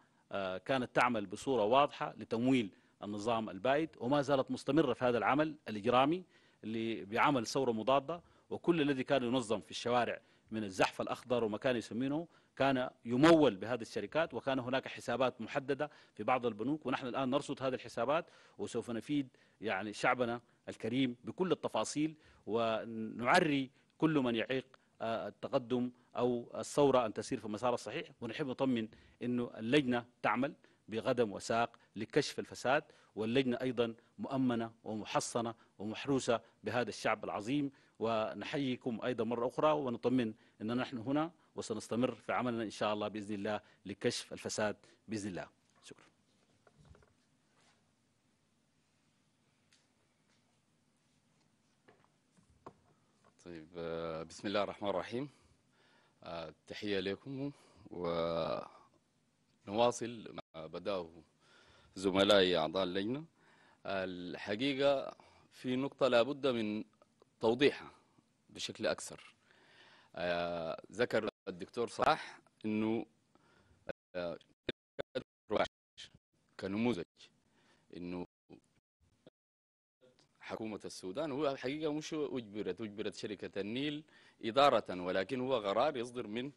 كانت تعمل بصورة واضحة لتمويل النظام البائد وما زالت مستمرة في هذا العمل الإجرامي اللي بعمل ثورة مضادة وكل الذي كان ينظم في الشوارع من الزحف الأخضر وما كان يسمينه كان يمول بهذه الشركات وكان هناك حسابات محددة في بعض البنوك ونحن الآن نرصد هذه الحسابات وسوف نفيد يعني شعبنا الكريم بكل التفاصيل ونعري كل من يعيق آه، التقدم أو الثورة أن تسير في المسار الصحيح ونحب نطمن أنه اللجنة تعمل بقدم وساق لكشف الفساد واللجنة أيضا مؤمنة ومحصنة ومحروسة بهذا الشعب العظيم ونحييكم أيضا مرة أخرى ونطمن ان نحن هنا وسنستمر في عملنا إن شاء الله بإذن الله لكشف الفساد بإذن الله شكرا طيب آه، بسم الله الرحمن الرحيم آه، تحية لكم ونواصل ما بداه زملائي أعضاء اللجنة الحقيقة في نقطة لابد من توضيحها بشكل أكثر آه ذكر الدكتور صلاح أنه آه كنموذج أنه حكومة السودان هو حقيقة مش أجبرت أجبرت شركة النيل إدارة ولكن هو قرار يصدر من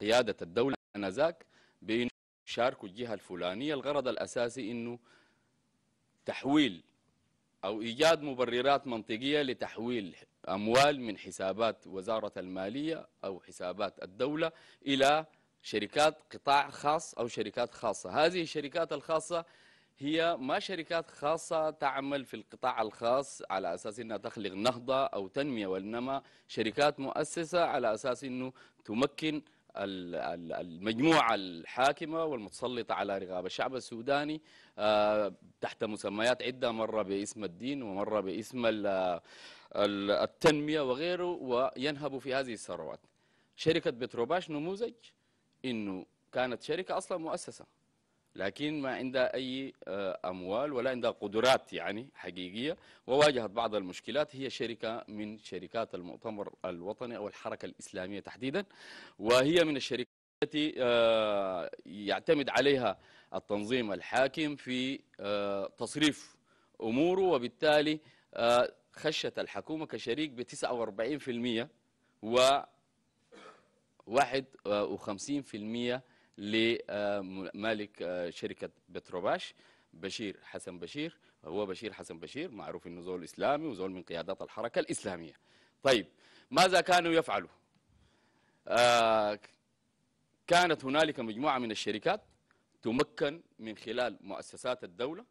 قيادة الدولة آنذاك بأنه شاركوا الجهة الفلانية الغرض الأساسي أنه تحويل أو إيجاد مبررات منطقية لتحويل أموال من حسابات وزارة المالية أو حسابات الدولة إلى شركات قطاع خاص أو شركات خاصة هذه الشركات الخاصة هي ما شركات خاصة تعمل في القطاع الخاص على أساس أنها تخلق نهضة أو تنمية وإنما شركات مؤسسة على أساس أنه تمكن المجموعة الحاكمة والمتسلطة على رقاب الشعب السوداني آه، تحت مسميات عدة مرة باسم الدين ومرة باسم التنمية وغيره وينهب في هذه الثروات شركة بتروباش نموذج أنه كانت شركة أصلا مؤسسة لكن ما عندها أي آه، أموال ولا عندها قدرات يعني حقيقية وواجهت بعض المشكلات هي شركة من شركات المؤتمر الوطني أو الحركة الإسلامية تحديدا وهي من الشركات التي آه، يعتمد عليها التنظيم الحاكم في آه، تصريف أموره وبالتالي آه، خشت الحكومة كشريك ب 49% و 51% آه، لمالك شركة بتروباش بشير حسن بشير هو بشير حسن بشير معروف انه زول اسلامي وزول من قيادات الحركه الاسلاميه. طيب ماذا كانوا يفعلوا؟ آه كانت هنالك مجموعه من الشركات تمكن من خلال مؤسسات الدولة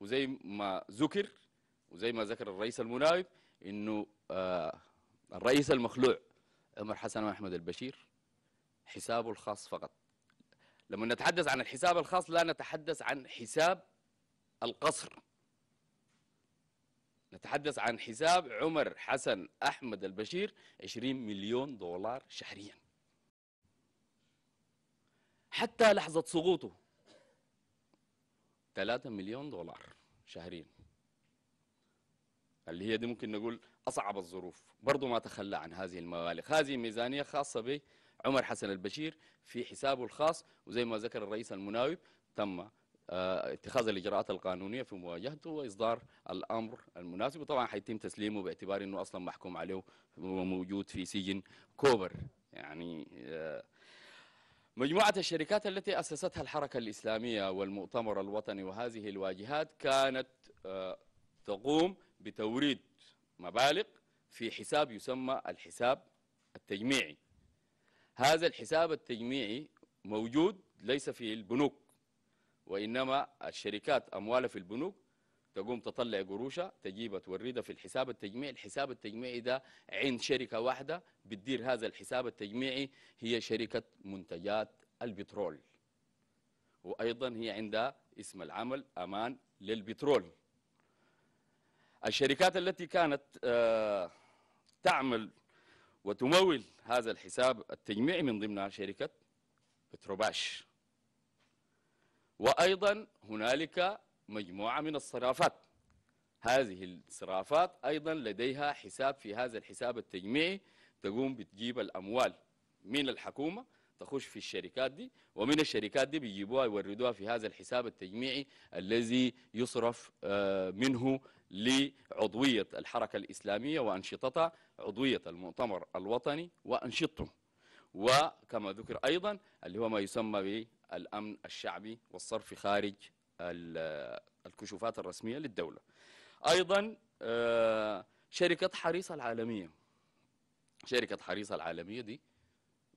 وزي ما ذكر وزي ما ذكر الرئيس المناوب انه آه الرئيس المخلوع عمر حسن احمد البشير حسابه الخاص فقط لما نتحدث عن الحساب الخاص لا نتحدث عن حساب القصر نتحدث عن حساب عمر حسن احمد البشير 20 مليون دولار شهريا حتى لحظة سقوطه 3 مليون دولار شهريا اللي هي دي ممكن نقول أصعب الظروف برضو ما تخلى عن هذه المبالغ هذه ميزانية خاصة بعمر حسن البشير في حسابه الخاص وزي ما ذكر الرئيس المناوب تم آه، اتخاذ الاجراءات القانونيه في مواجهته واصدار الامر المناسب وطبعا حيتم تسليمه باعتبار انه اصلا محكوم عليه وموجود في سجن كوبر يعني آه، مجموعة الشركات التي أسستها الحركة الإسلامية والمؤتمر الوطني وهذه الواجهات كانت آه، تقوم بتوريد مبالغ في حساب يسمى الحساب التجميعي هذا الحساب التجميعي موجود ليس في البنوك وإنما الشركات أموالها في البنوك تقوم تطلع قروشها تجيبها توريدها في الحساب التجميعي الحساب التجميعي ده عند شركة واحدة بتدير هذا الحساب التجميعي هي شركة منتجات البترول وأيضا هي عندها اسم العمل أمان للبترول الشركات التي كانت آه، تعمل وتمول هذا الحساب التجميعي من ضمنها شركة بتروباش وأيضا هنالك مجموعة من الصرافات هذه الصرافات أيضا لديها حساب في هذا الحساب التجميعي تقوم بتجيب الأموال من الحكومة تخش في الشركات دي ومن الشركات دي بيجيبوها يوردوها في هذا الحساب التجميعي الذي يصرف آه، منه لعضوية الحركة الإسلامية وأنشطتها عضوية المؤتمر الوطني وأنشطته وكما ذكر أيضا اللي هو ما يسمى بالأمن الشعبي والصرف خارج الكشوفات الرسمية للدولة أيضا آه، شركة حريصة العالمية شركة حريصة العالمية دي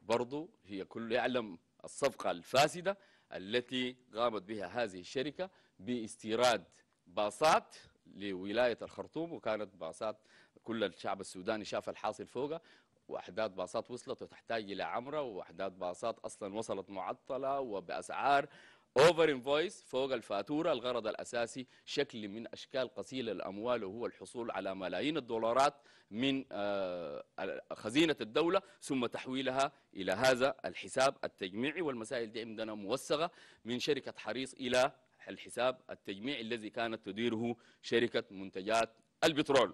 برضو هي كل يعلم الصفقة الفاسدة التي قامت بها هذه الشركة باستيراد باصات لولاية الخرطوم وكانت باصات كل الشعب السوداني شاف الحاصل فوقها واحداث باصات وصلت وتحتاج الى عمره واحداث باصات اصلا وصلت معطله وباسعار اوفر انفويس فوق الفاتوره الغرض الاساسي شكل من اشكال غسيل الاموال وهو الحصول على ملايين الدولارات من آه، خزينه الدوله ثم تحويلها الى هذا الحساب التجميعي والمسائل دي عندنا موثقه من شركه حريص الى الحساب التجميعي الذي كانت تديره شركه منتجات البترول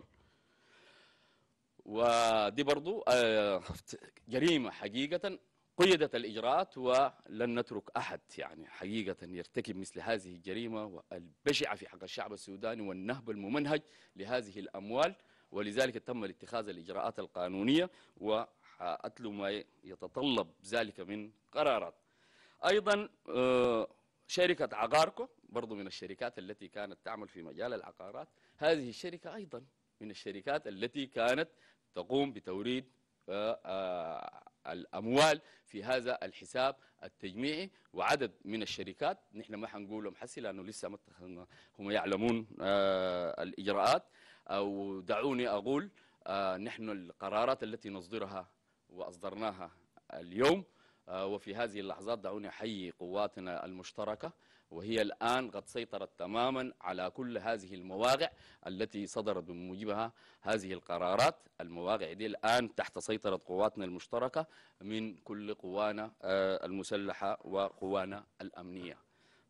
ودي برضو آه، جريمه حقيقه قيدت الإجراءات ولن نترك أحد يعني حقيقة يرتكب مثل هذه الجريمة البشعة في حق الشعب السوداني والنهب الممنهج لهذه الأموال ولذلك تم اتخاذ الإجراءات القانونية وأتلو ما يتطلب ذلك من قرارات أيضا آه، شركة عقاركو برضو من الشركات التي كانت تعمل في مجال العقارات هذه الشركة أيضا من الشركات التي كانت تقوم بتوريد آه، آه، الأموال في هذا الحساب التجميعي وعدد من الشركات نحن ما حنقولهم حسي لأنه لسه ما هم يعلمون آه، الإجراءات أو آه، دعوني أقول آه، نحن القرارات التي نصدرها وأصدرناها اليوم وفي هذه اللحظات دعوني أحيي قواتنا المشتركة وهي الآن قد سيطرت تماما على كل هذه المواقع التي صدرت بموجبها هذه القرارات المواقع دي الآن تحت سيطرة قواتنا المشتركة من كل قوانا آه، المسلحة وقوانا الأمنية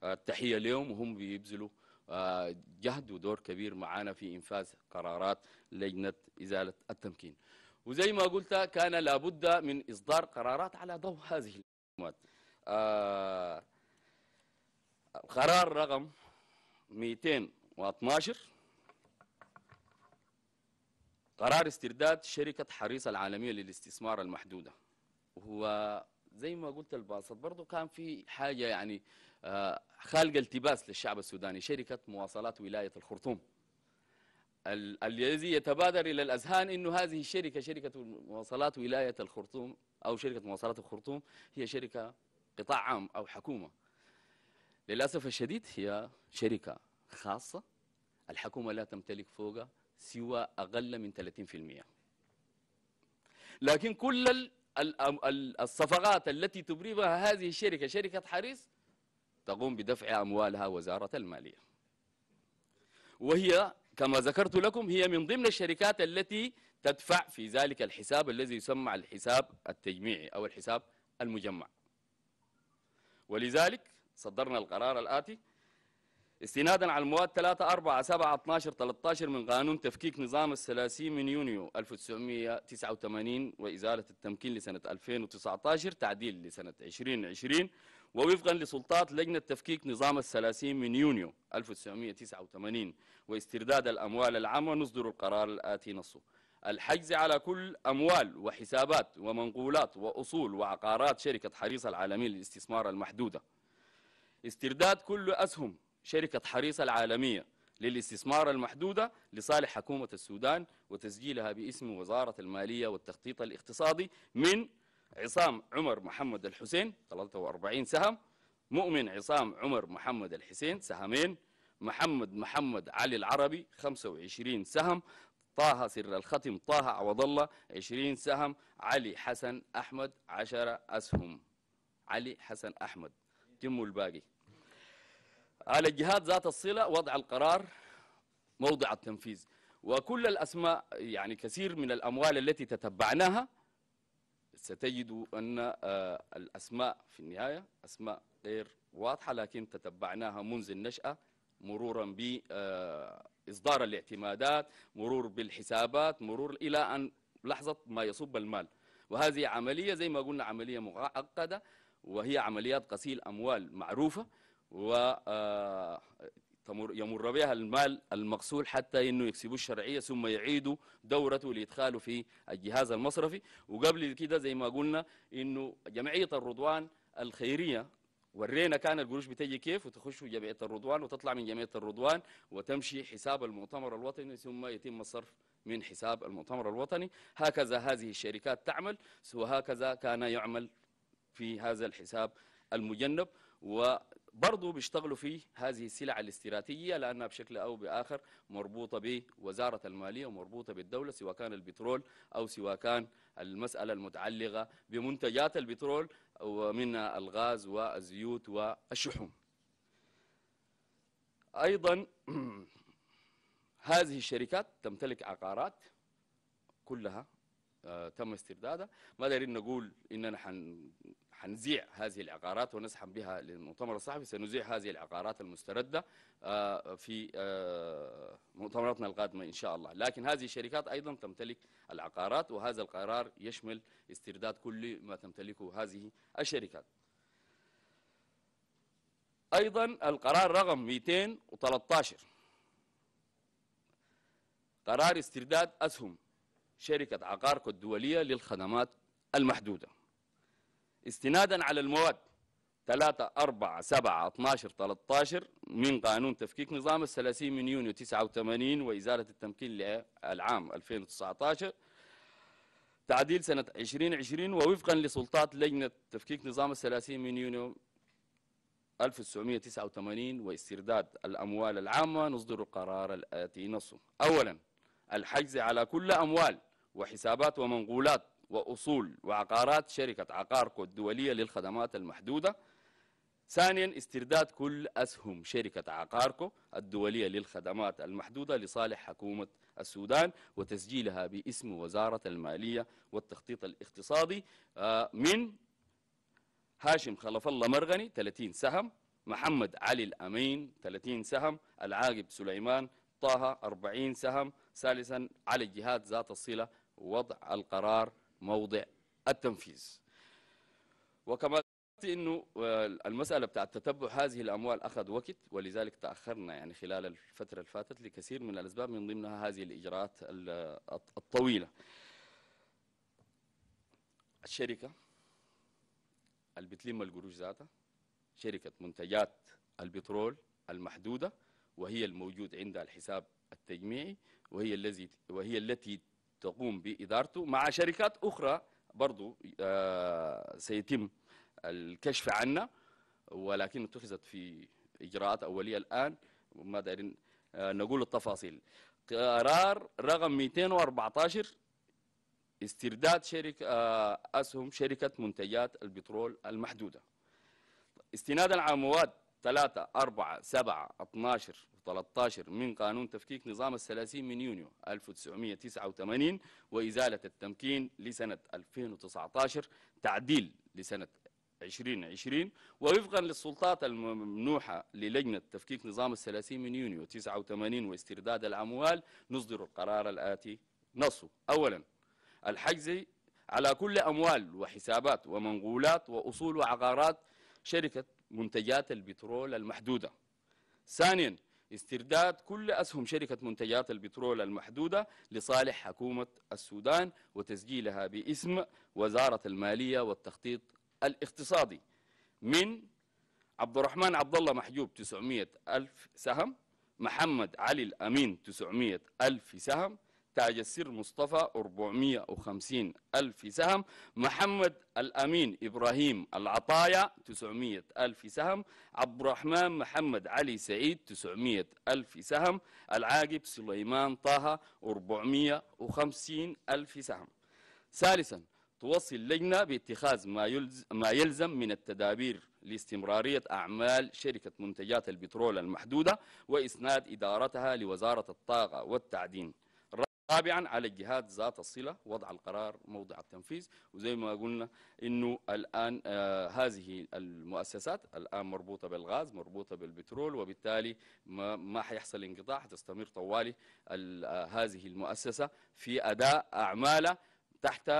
آه، التحية لهم وهم بيبذلوا آه، جهد ودور كبير معانا في إنفاذ قرارات لجنة إزالة التمكين وزي ما قلت كان لابد من إصدار قرارات على ضوء هذه المعلومات القرار رقم 212 قرار استرداد شركة حريص العالمية للاستثمار المحدودة وهو زي ما قلت الباسط برضه كان في حاجة يعني آه، خالقة التباس للشعب السوداني شركة مواصلات ولاية الخرطوم الذي يتبادر إلى الأذهان أنه هذه الشركة شركة مواصلات ولاية الخرطوم أو شركة مواصلات الخرطوم هي شركة قطاع عام أو حكومة للأسف الشديد هي شركة خاصة الحكومة لا تمتلك فوقها سوى أقل من 30% لكن كل الصفقات التي تبرمها هذه الشركة شركة حريص تقوم بدفع أموالها وزارة المالية وهي كما ذكرت لكم هي من ضمن الشركات التي تدفع في ذلك الحساب الذي يسمى الحساب التجميعي أو الحساب المجمع ولذلك صدرنا القرار الآتي استنادا على المواد 3 4 7 12 13 من قانون تفكيك نظام الثلاثي من يونيو 1989 وإزالة التمكين لسنة 2019 تعديل لسنة 2020 ووفقا لسلطات لجنة تفكيك نظام الثلاثي من يونيو 1989 واسترداد الأموال العامة نصدر القرار الآتي نصه الحجز على كل أموال وحسابات ومنقولات وأصول وعقارات شركة حريص العالمية للاستثمار المحدودة استرداد كل أسهم شركة حريص العالمية للاستثمار المحدودة لصالح حكومة السودان وتسجيلها باسم وزارة المالية والتخطيط الاقتصادي من عصام عمر محمد الحسين 43 سهم مؤمن عصام عمر محمد الحسين سهمين محمد محمد علي العربي 25 سهم طه سر الختم طه عوض الله 20 سهم علي حسن أحمد 10 أسهم علي حسن أحمد يتم الباقي على الجهات ذات الصلة وضع القرار موضع التنفيذ وكل الأسماء يعني كثير من الأموال التي تتبعناها ستجد أن آه، الأسماء في النهاية أسماء غير واضحة لكن تتبعناها منذ النشأة مرورا بإصدار آه، الاعتمادات مرور بالحسابات مرور إلى أن لحظة ما يصب المال وهذه عملية زي ما قلنا عملية معقدة وهي عمليات غسيل أموال معروفة و آه، يمر بها المال المغسول حتى انه يكسبوا الشرعيه ثم يعيدوا دورته لادخاله في الجهاز المصرفي وقبل كده زي ما قلنا انه جمعيه الرضوان الخيريه ورينا كان القروش بتجي كيف وتخش جمعيه الرضوان وتطلع من جمعيه الرضوان وتمشي حساب المؤتمر الوطني ثم يتم الصرف من حساب المؤتمر الوطني هكذا هذه الشركات تعمل وهكذا كان يعمل في هذا الحساب المجنب وبرضه بيشتغلوا في هذه السلع الاستراتيجية لأنها بشكل أو بآخر مربوطة بوزارة المالية ومربوطة بالدولة سواء كان البترول أو سواء كان المسألة المتعلقة بمنتجات البترول ومن الغاز والزيوت والشحوم أيضا *clears throat* هذه الشركات تمتلك عقارات كلها آه، تم استردادها ما دارين نقول اننا حن حنزيع هذه العقارات ونسحب بها للمؤتمر الصحفي سنذيع هذه العقارات المستردة آه، في آه، مؤتمراتنا القادمة إن شاء الله لكن هذه الشركات أيضا تمتلك العقارات وهذا القرار يشمل استرداد كل ما تمتلكه هذه الشركات أيضا القرار رقم 213 قرار استرداد أسهم شركة عقاركو الدولية للخدمات المحدودة استنادا على المواد 3 4 7 12 13 من قانون تفكيك نظام الثلاثين من يونيو 89 وإزالة التمكين للعام 2019 تعديل سنة 2020 ووفقا لسلطات لجنة تفكيك نظام الثلاثين من يونيو 1989 واسترداد الأموال العامة نصدر القرار الآتي نصه أولا الحجز على كل أموال وحسابات ومنقولات وأصول وعقارات شركة عقاركو الدولية للخدمات المحدودة ثانيا استرداد كل أسهم شركة عقاركو الدولية للخدمات المحدودة لصالح حكومة السودان وتسجيلها باسم وزارة المالية والتخطيط الاقتصادي آه، من هاشم خلف الله مرغني 30 سهم محمد علي الأمين 30 سهم العاقب سليمان طه 40 سهم ثالثا على الجهات ذات الصلة وضع القرار موضع التنفيذ وكما قلت انه آه، المساله بتاع تتبع هذه الاموال اخذ وقت ولذلك تاخرنا يعني خلال الفتره اللي فاتت لكثير من الاسباب من ضمنها هذه الاجراءات آه، الطويله. الشركه اللي بتلم القروش ذاتها شركه منتجات البترول المحدوده وهي الموجود عندها الحساب التجميعي وهي الذي وهي التي تقوم بإدارته مع شركات أخرى برضو آه، سيتم الكشف عنها ولكن اتخذت في إجراءات أولية الآن وما دارين آه، نقول التفاصيل قرار رقم 214 استرداد شركة آه، أسهم شركة منتجات البترول المحدودة استنادا على مواد 3 4 7 12 13 من قانون تفكيك نظام الثلاثين من يونيو 1989 وإزالة التمكين لسنة 2019 تعديل لسنة 2020 ووفقا للسلطات الممنوحة للجنة تفكيك نظام الثلاثين من يونيو 89 واسترداد الأموال نصدر القرار الآتي نصه أولا الحجز على كل أموال وحسابات ومنقولات وأصول وعقارات شركة منتجات البترول المحدودة ثانيا استرداد كل أسهم شركة منتجات البترول المحدودة لصالح حكومة السودان وتسجيلها باسم وزارة المالية والتخطيط الاقتصادي من عبد الرحمن عبد الله محجوب 900 ألف سهم محمد علي الأمين 900 ألف سهم السر مصطفى 450 ألف سهم محمد الأمين إبراهيم العطايا 900 ألف سهم عبد الرحمن محمد علي سعيد 900 ألف سهم العاقب سليمان طه 450 ألف سهم ثالثا توصي اللجنة باتخاذ ما, ما يلزم من التدابير لاستمرارية أعمال شركة منتجات البترول المحدودة وإسناد إدارتها لوزارة الطاقة والتعدين طابعا على الجهات ذات الصله وضع القرار موضع التنفيذ وزي ما قلنا انه الان آه هذه المؤسسات الان مربوطه بالغاز مربوطه بالبترول وبالتالي ما, ما حيحصل انقطاع حتستمر طوالي آه هذه المؤسسه في اداء اعمالها تحت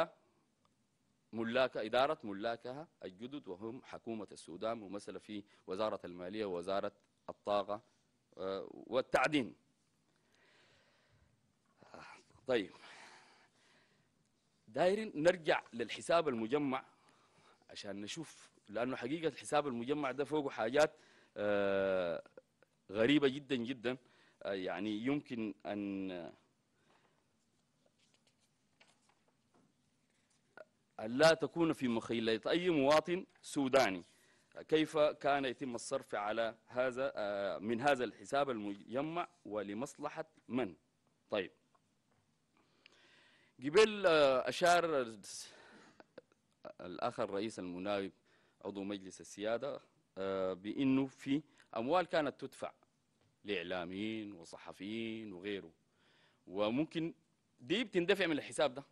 ملاك إدارة ملاكها الجدد وهم حكومة السودان ممثلة في وزارة المالية ووزارة الطاقة آه، والتعدين طيب دايرين نرجع للحساب المجمع عشان نشوف لانه حقيقه الحساب المجمع ده فوقه حاجات آه، غريبه جدا جدا آه، يعني يمكن ان أن لا تكون في مخيلة أي مواطن سوداني كيف كان يتم الصرف على هذا آه، من هذا الحساب المجمع ولمصلحة من طيب قبل آه، أشار الأخ الرئيس المناوب عضو مجلس السيادة آه، بأنه في أموال كانت تدفع لإعلاميين وصحفيين وغيره وممكن دي بتندفع من الحساب ده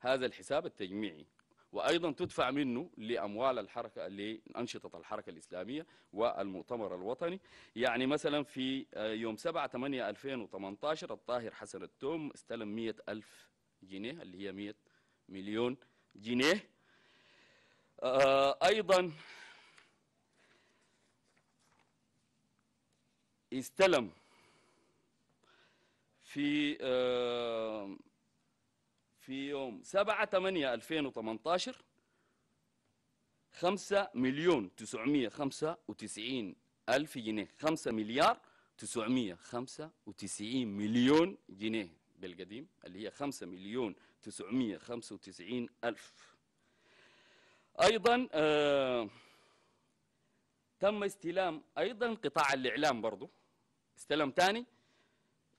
هذا الحساب التجميعي وايضا تدفع منه لاموال الحركه لانشطه الحركه الاسلاميه والمؤتمر الوطني يعني مثلا في آه، يوم 7 8 2018 الطاهر حسن التوم استلم 100 ألف جنيه اللي هي 100 مليون جنيه آه، أيضا استلم في آه، في يوم 7 8 2018 5 مليون 995 ألف جنيه 5 مليار 995 مليون جنيه بالقديم اللي هي 5 مليون 995 ألف أيضا آه، تم استلام أيضا قطاع الإعلام برضو استلم ثاني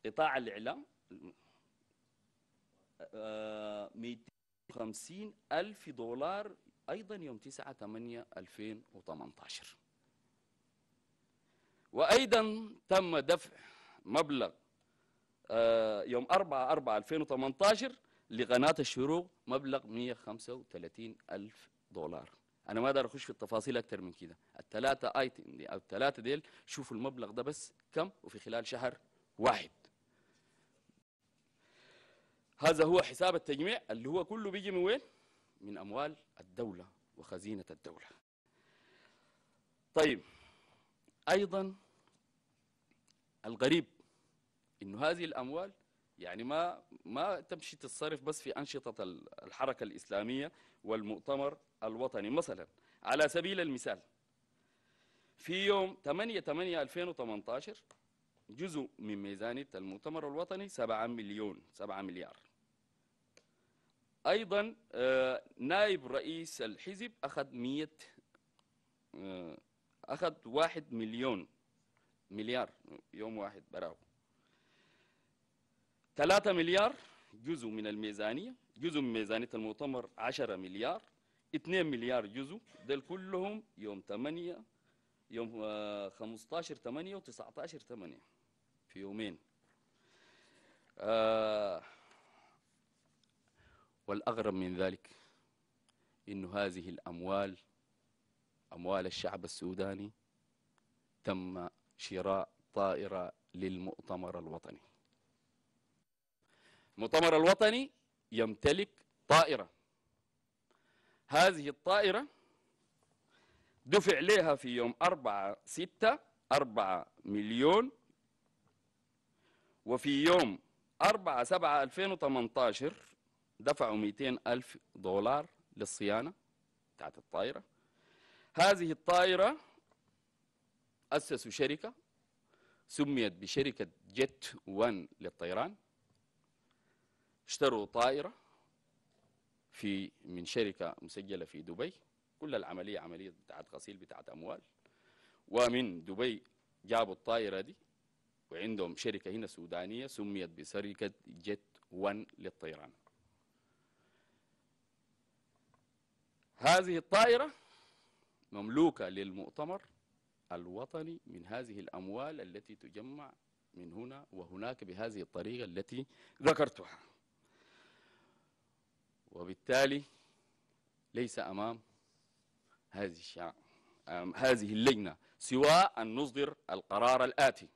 قطاع الإعلام 250 آه، ألف دولار أيضا يوم 9 8 2018 وأيضا تم دفع مبلغ آه، يوم 4 4 2018 لقناة الشروق مبلغ 135 ألف دولار أنا ما أقدر أخش في التفاصيل أكثر من كده الثلاثة آيتم دي أو الثلاثة ديل شوفوا المبلغ ده بس كم وفي خلال شهر واحد هذا هو حساب التجميع اللي هو كله بيجي من وين؟ من أموال الدولة وخزينة الدولة طيب أيضا الغريب انه هذه الاموال يعني ما ما تمشي تتصرف بس في انشطه الحركه الاسلاميه والمؤتمر الوطني مثلا على سبيل المثال في يوم 8 8 2018 جزء من ميزانيه المؤتمر الوطني 7 مليون 7 مليار ايضا آه، نائب رئيس الحزب اخذ 100 آه، اخذ 1 مليون مليار يوم واحد براو 3 مليار جزء من الميزانية جزء من ميزانية المؤتمر 10 مليار 2 مليار جزء دول كلهم يوم 8 يوم 15 8 و 19 8 في يومين آه، والأغرب من ذلك أن هذه الأموال أموال الشعب السوداني تم شراء طائرة للمؤتمر الوطني المؤتمر الوطني يمتلك طائرة هذه الطائرة دفع لها في يوم أربعة ستة أربعة مليون وفي يوم أربعة سبعة ألفين 2018 دفعوا مئتين ألف دولار للصيانة بتاعت الطائرة هذه الطائرة أسسوا شركة سميت بشركة جيت وان للطيران اشتروا طائرة في من شركة مسجلة في دبي كل العملية عملية بتاعت غسيل بتاعت أموال ومن دبي جابوا الطائرة دي وعندهم شركة هنا سودانية سميت بشركة جيت 1 للطيران هذه الطائرة مملوكة للمؤتمر الوطني من هذه الأموال التي تجمع من هنا وهناك بهذه الطريقة التي ذكرتها وبالتالي ليس أمام هذه الشعب هذه اللجنة سوى أن نصدر القرار الآتي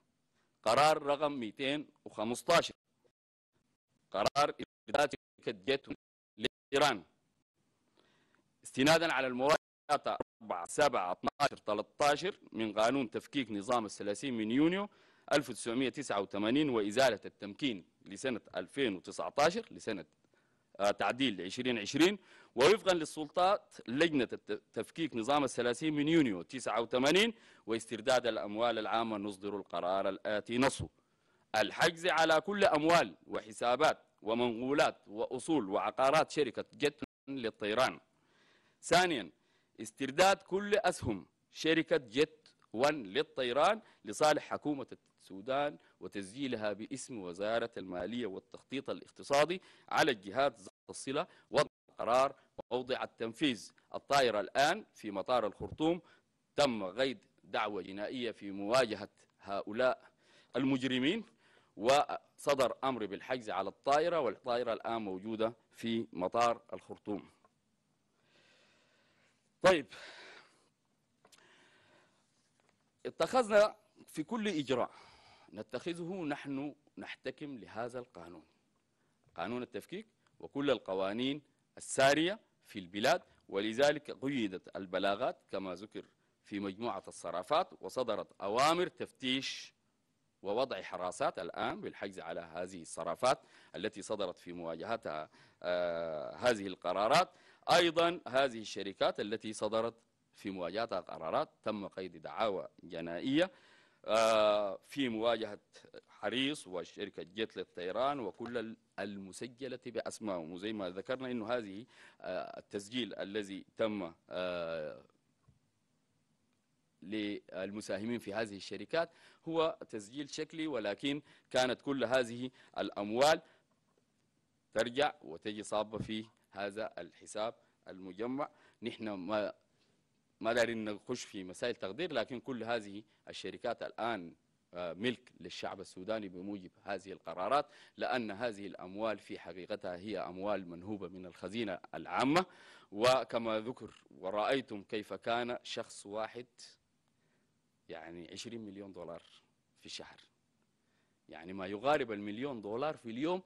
قرار رقم 215 قرار إبدات شركة لإيران استنادا على المواد 4 7 12 13 من قانون تفكيك نظام ال 30 من يونيو 1989 وإزالة التمكين لسنة 2019 لسنة آه، تعديل 2020 ووفقا للسلطات لجنة تفكيك نظام الثلاثين من يونيو 89 واسترداد الأموال العامة نصدر القرار الآتي نصه الحجز على كل أموال وحسابات ومنغولات وأصول وعقارات شركة جت للطيران ثانيا استرداد كل أسهم شركة جت 1 للطيران لصالح حكومة السودان وتسجيلها باسم وزارة المالية والتخطيط الاقتصادي على الجهات الصلة وضع القرار ووضع التنفيذ الطائرة الآن في مطار الخرطوم تم غيد دعوة جنائية في مواجهة هؤلاء المجرمين وصدر أمر بالحجز على الطائرة والطائرة الآن موجودة في مطار الخرطوم طيب اتخذنا في كل إجراء نتخذه نحن نحتكم لهذا القانون قانون التفكيك وكل القوانين السارية في البلاد ولذلك قيدت البلاغات كما ذكر في مجموعة الصرافات وصدرت أوامر تفتيش ووضع حراسات الآن بالحجز على هذه الصرافات التي صدرت في مواجهتها آه هذه القرارات أيضا هذه الشركات التي صدرت في مواجهتها قرارات تم قيد دعاوى جنائية آه، في مواجهة حريص وشركة جيت للطيران وكل المسجلة بأسمائهم وزي ما ذكرنا أنه هذه آه، التسجيل الذي تم آه، للمساهمين في هذه الشركات هو تسجيل شكلي ولكن كانت كل هذه الأموال ترجع وتجي صابة في هذا الحساب المجمع نحن ما ما دارين نخش في مسائل تقدير لكن كل هذه الشركات الآن آه، ملك للشعب السوداني بموجب هذه القرارات لأن هذه الأموال في حقيقتها هي أموال منهوبة من الخزينة العامة وكما ذكر ورأيتم كيف كان شخص واحد يعني 20 مليون دولار في الشهر يعني ما يقارب المليون دولار في اليوم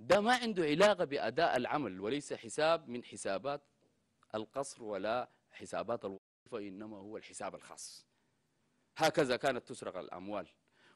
ده ما عنده علاقة بأداء العمل وليس حساب من حسابات القصر ولا حسابات الوظيفة إنما هو الحساب الخاص هكذا كانت تسرق الأموال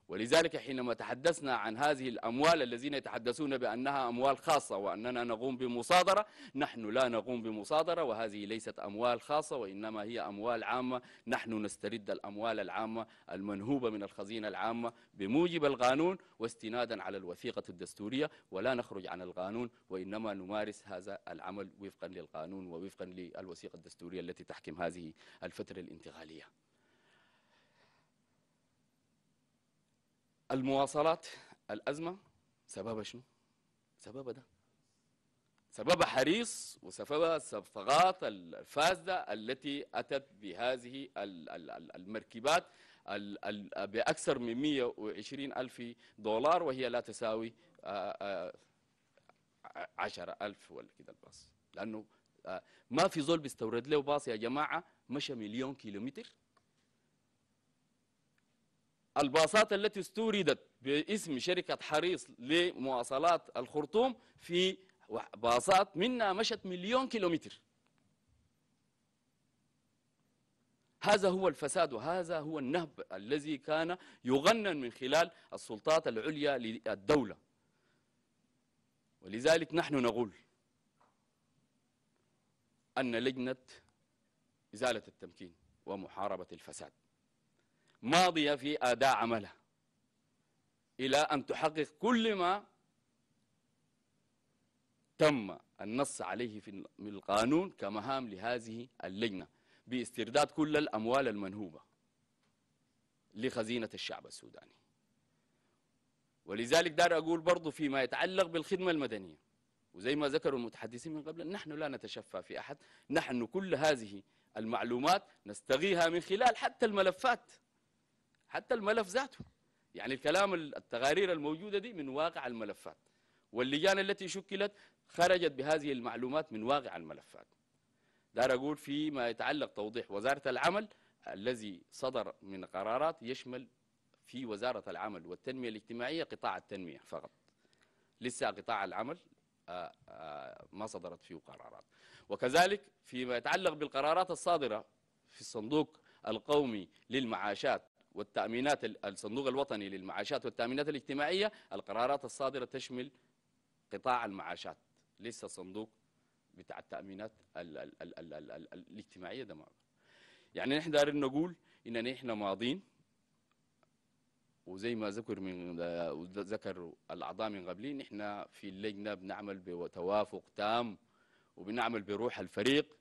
ولذلك حينما تحدثنا عن هذه الأموال الذين يتحدثون بأنها أموال خاصة وأننا نقوم بمصادرة نحن لا نقوم بمصادرة وهذه ليست أموال خاصة وإنما هي أموال عامة نحن نسترد الأموال العامة المنهوبة من الخزينة العامة بموجب القانون واستنادا على الوثيقة الدستورية ولا نخرج عن القانون وإنما نمارس هذا العمل وفقا للقانون ووفقا للوثيقة الدستورية التي تحكم هذه الفترة الانتقالية المواصلات الازمه سببها شنو؟ سببها ده سببها حريص وسببها الصفقات الفاسده التي اتت بهذه المركبات باكثر من 120 الف دولار وهي لا تساوي 10000 ولا كده الباص لانه ما في زول بيستورد له باص يا جماعه مشى مليون كيلومتر الباصات التي استوردت باسم شركة حريص لمواصلات الخرطوم في باصات منها مشت مليون كيلومتر هذا هو الفساد وهذا هو النهب الذي كان يغنن من خلال السلطات العليا للدولة ولذلك نحن نقول أن لجنة إزالة التمكين ومحاربة الفساد ماضية في أداء عملها إلى أن تحقق كل ما تم النص عليه في القانون كمهام لهذه اللجنة باسترداد كل الأموال المنهوبة لخزينة الشعب السوداني ولذلك دار أقول برضو فيما يتعلق بالخدمة المدنية وزي ما ذكروا المتحدثين من قبل نحن لا نتشفى في أحد نحن كل هذه المعلومات نستغيها من خلال حتى الملفات حتى الملف ذاته يعني الكلام التقارير الموجودة دي من واقع الملفات واللجان التي شكلت خرجت بهذه المعلومات من واقع الملفات دار أقول فيما يتعلق توضيح وزارة العمل الذي صدر من قرارات يشمل في وزارة العمل والتنمية الاجتماعية قطاع التنمية فقط لسه قطاع العمل آه، آه، ما صدرت فيه قرارات وكذلك فيما يتعلق بالقرارات الصادرة في الصندوق القومي للمعاشات والتأمينات الصندوق الوطني للمعاشات والتأمينات الاجتماعية القرارات الصادرة تشمل قطاع المعاشات لسه صندوق بتاع التأمينات الـ الـ الـ الـ الـ الـ الاجتماعية ده معه. يعني نحن دارين نقول إننا نحن ماضين وزي ما ذكر من ذكر الأعضاء من قبلين نحن في اللجنة بنعمل بتوافق تام وبنعمل بروح الفريق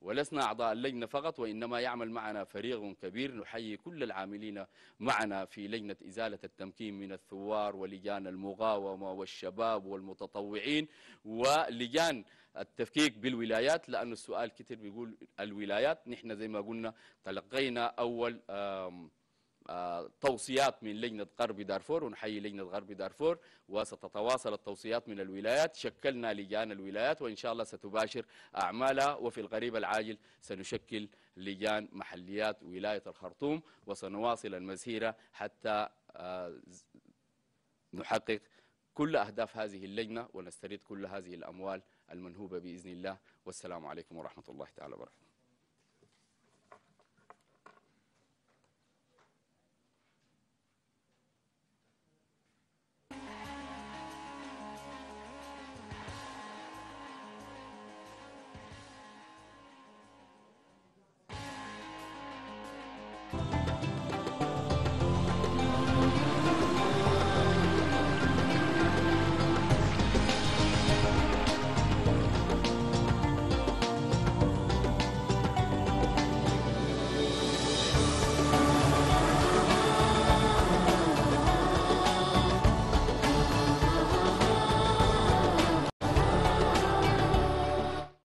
ولسنا أعضاء اللجنة فقط وإنما يعمل معنا فريق كبير نحيي كل العاملين معنا في لجنة إزالة التمكين من الثوار ولجان المقاومة والشباب والمتطوعين ولجان التفكيك بالولايات لأن السؤال كتير بيقول الولايات نحن زي ما قلنا تلقينا أول توصيات من لجنة غرب دارفور ونحيي لجنة غرب دارفور وستتواصل التوصيات من الولايات شكلنا لجان الولايات وإن شاء الله ستباشر أعمالها وفي القريب العاجل سنشكل لجان محليات ولاية الخرطوم وسنواصل المسيرة حتى آه، نحقق كل أهداف هذه اللجنة ونسترد كل هذه الأموال المنهوبة بإذن الله والسلام عليكم ورحمة الله تعالى وبركاته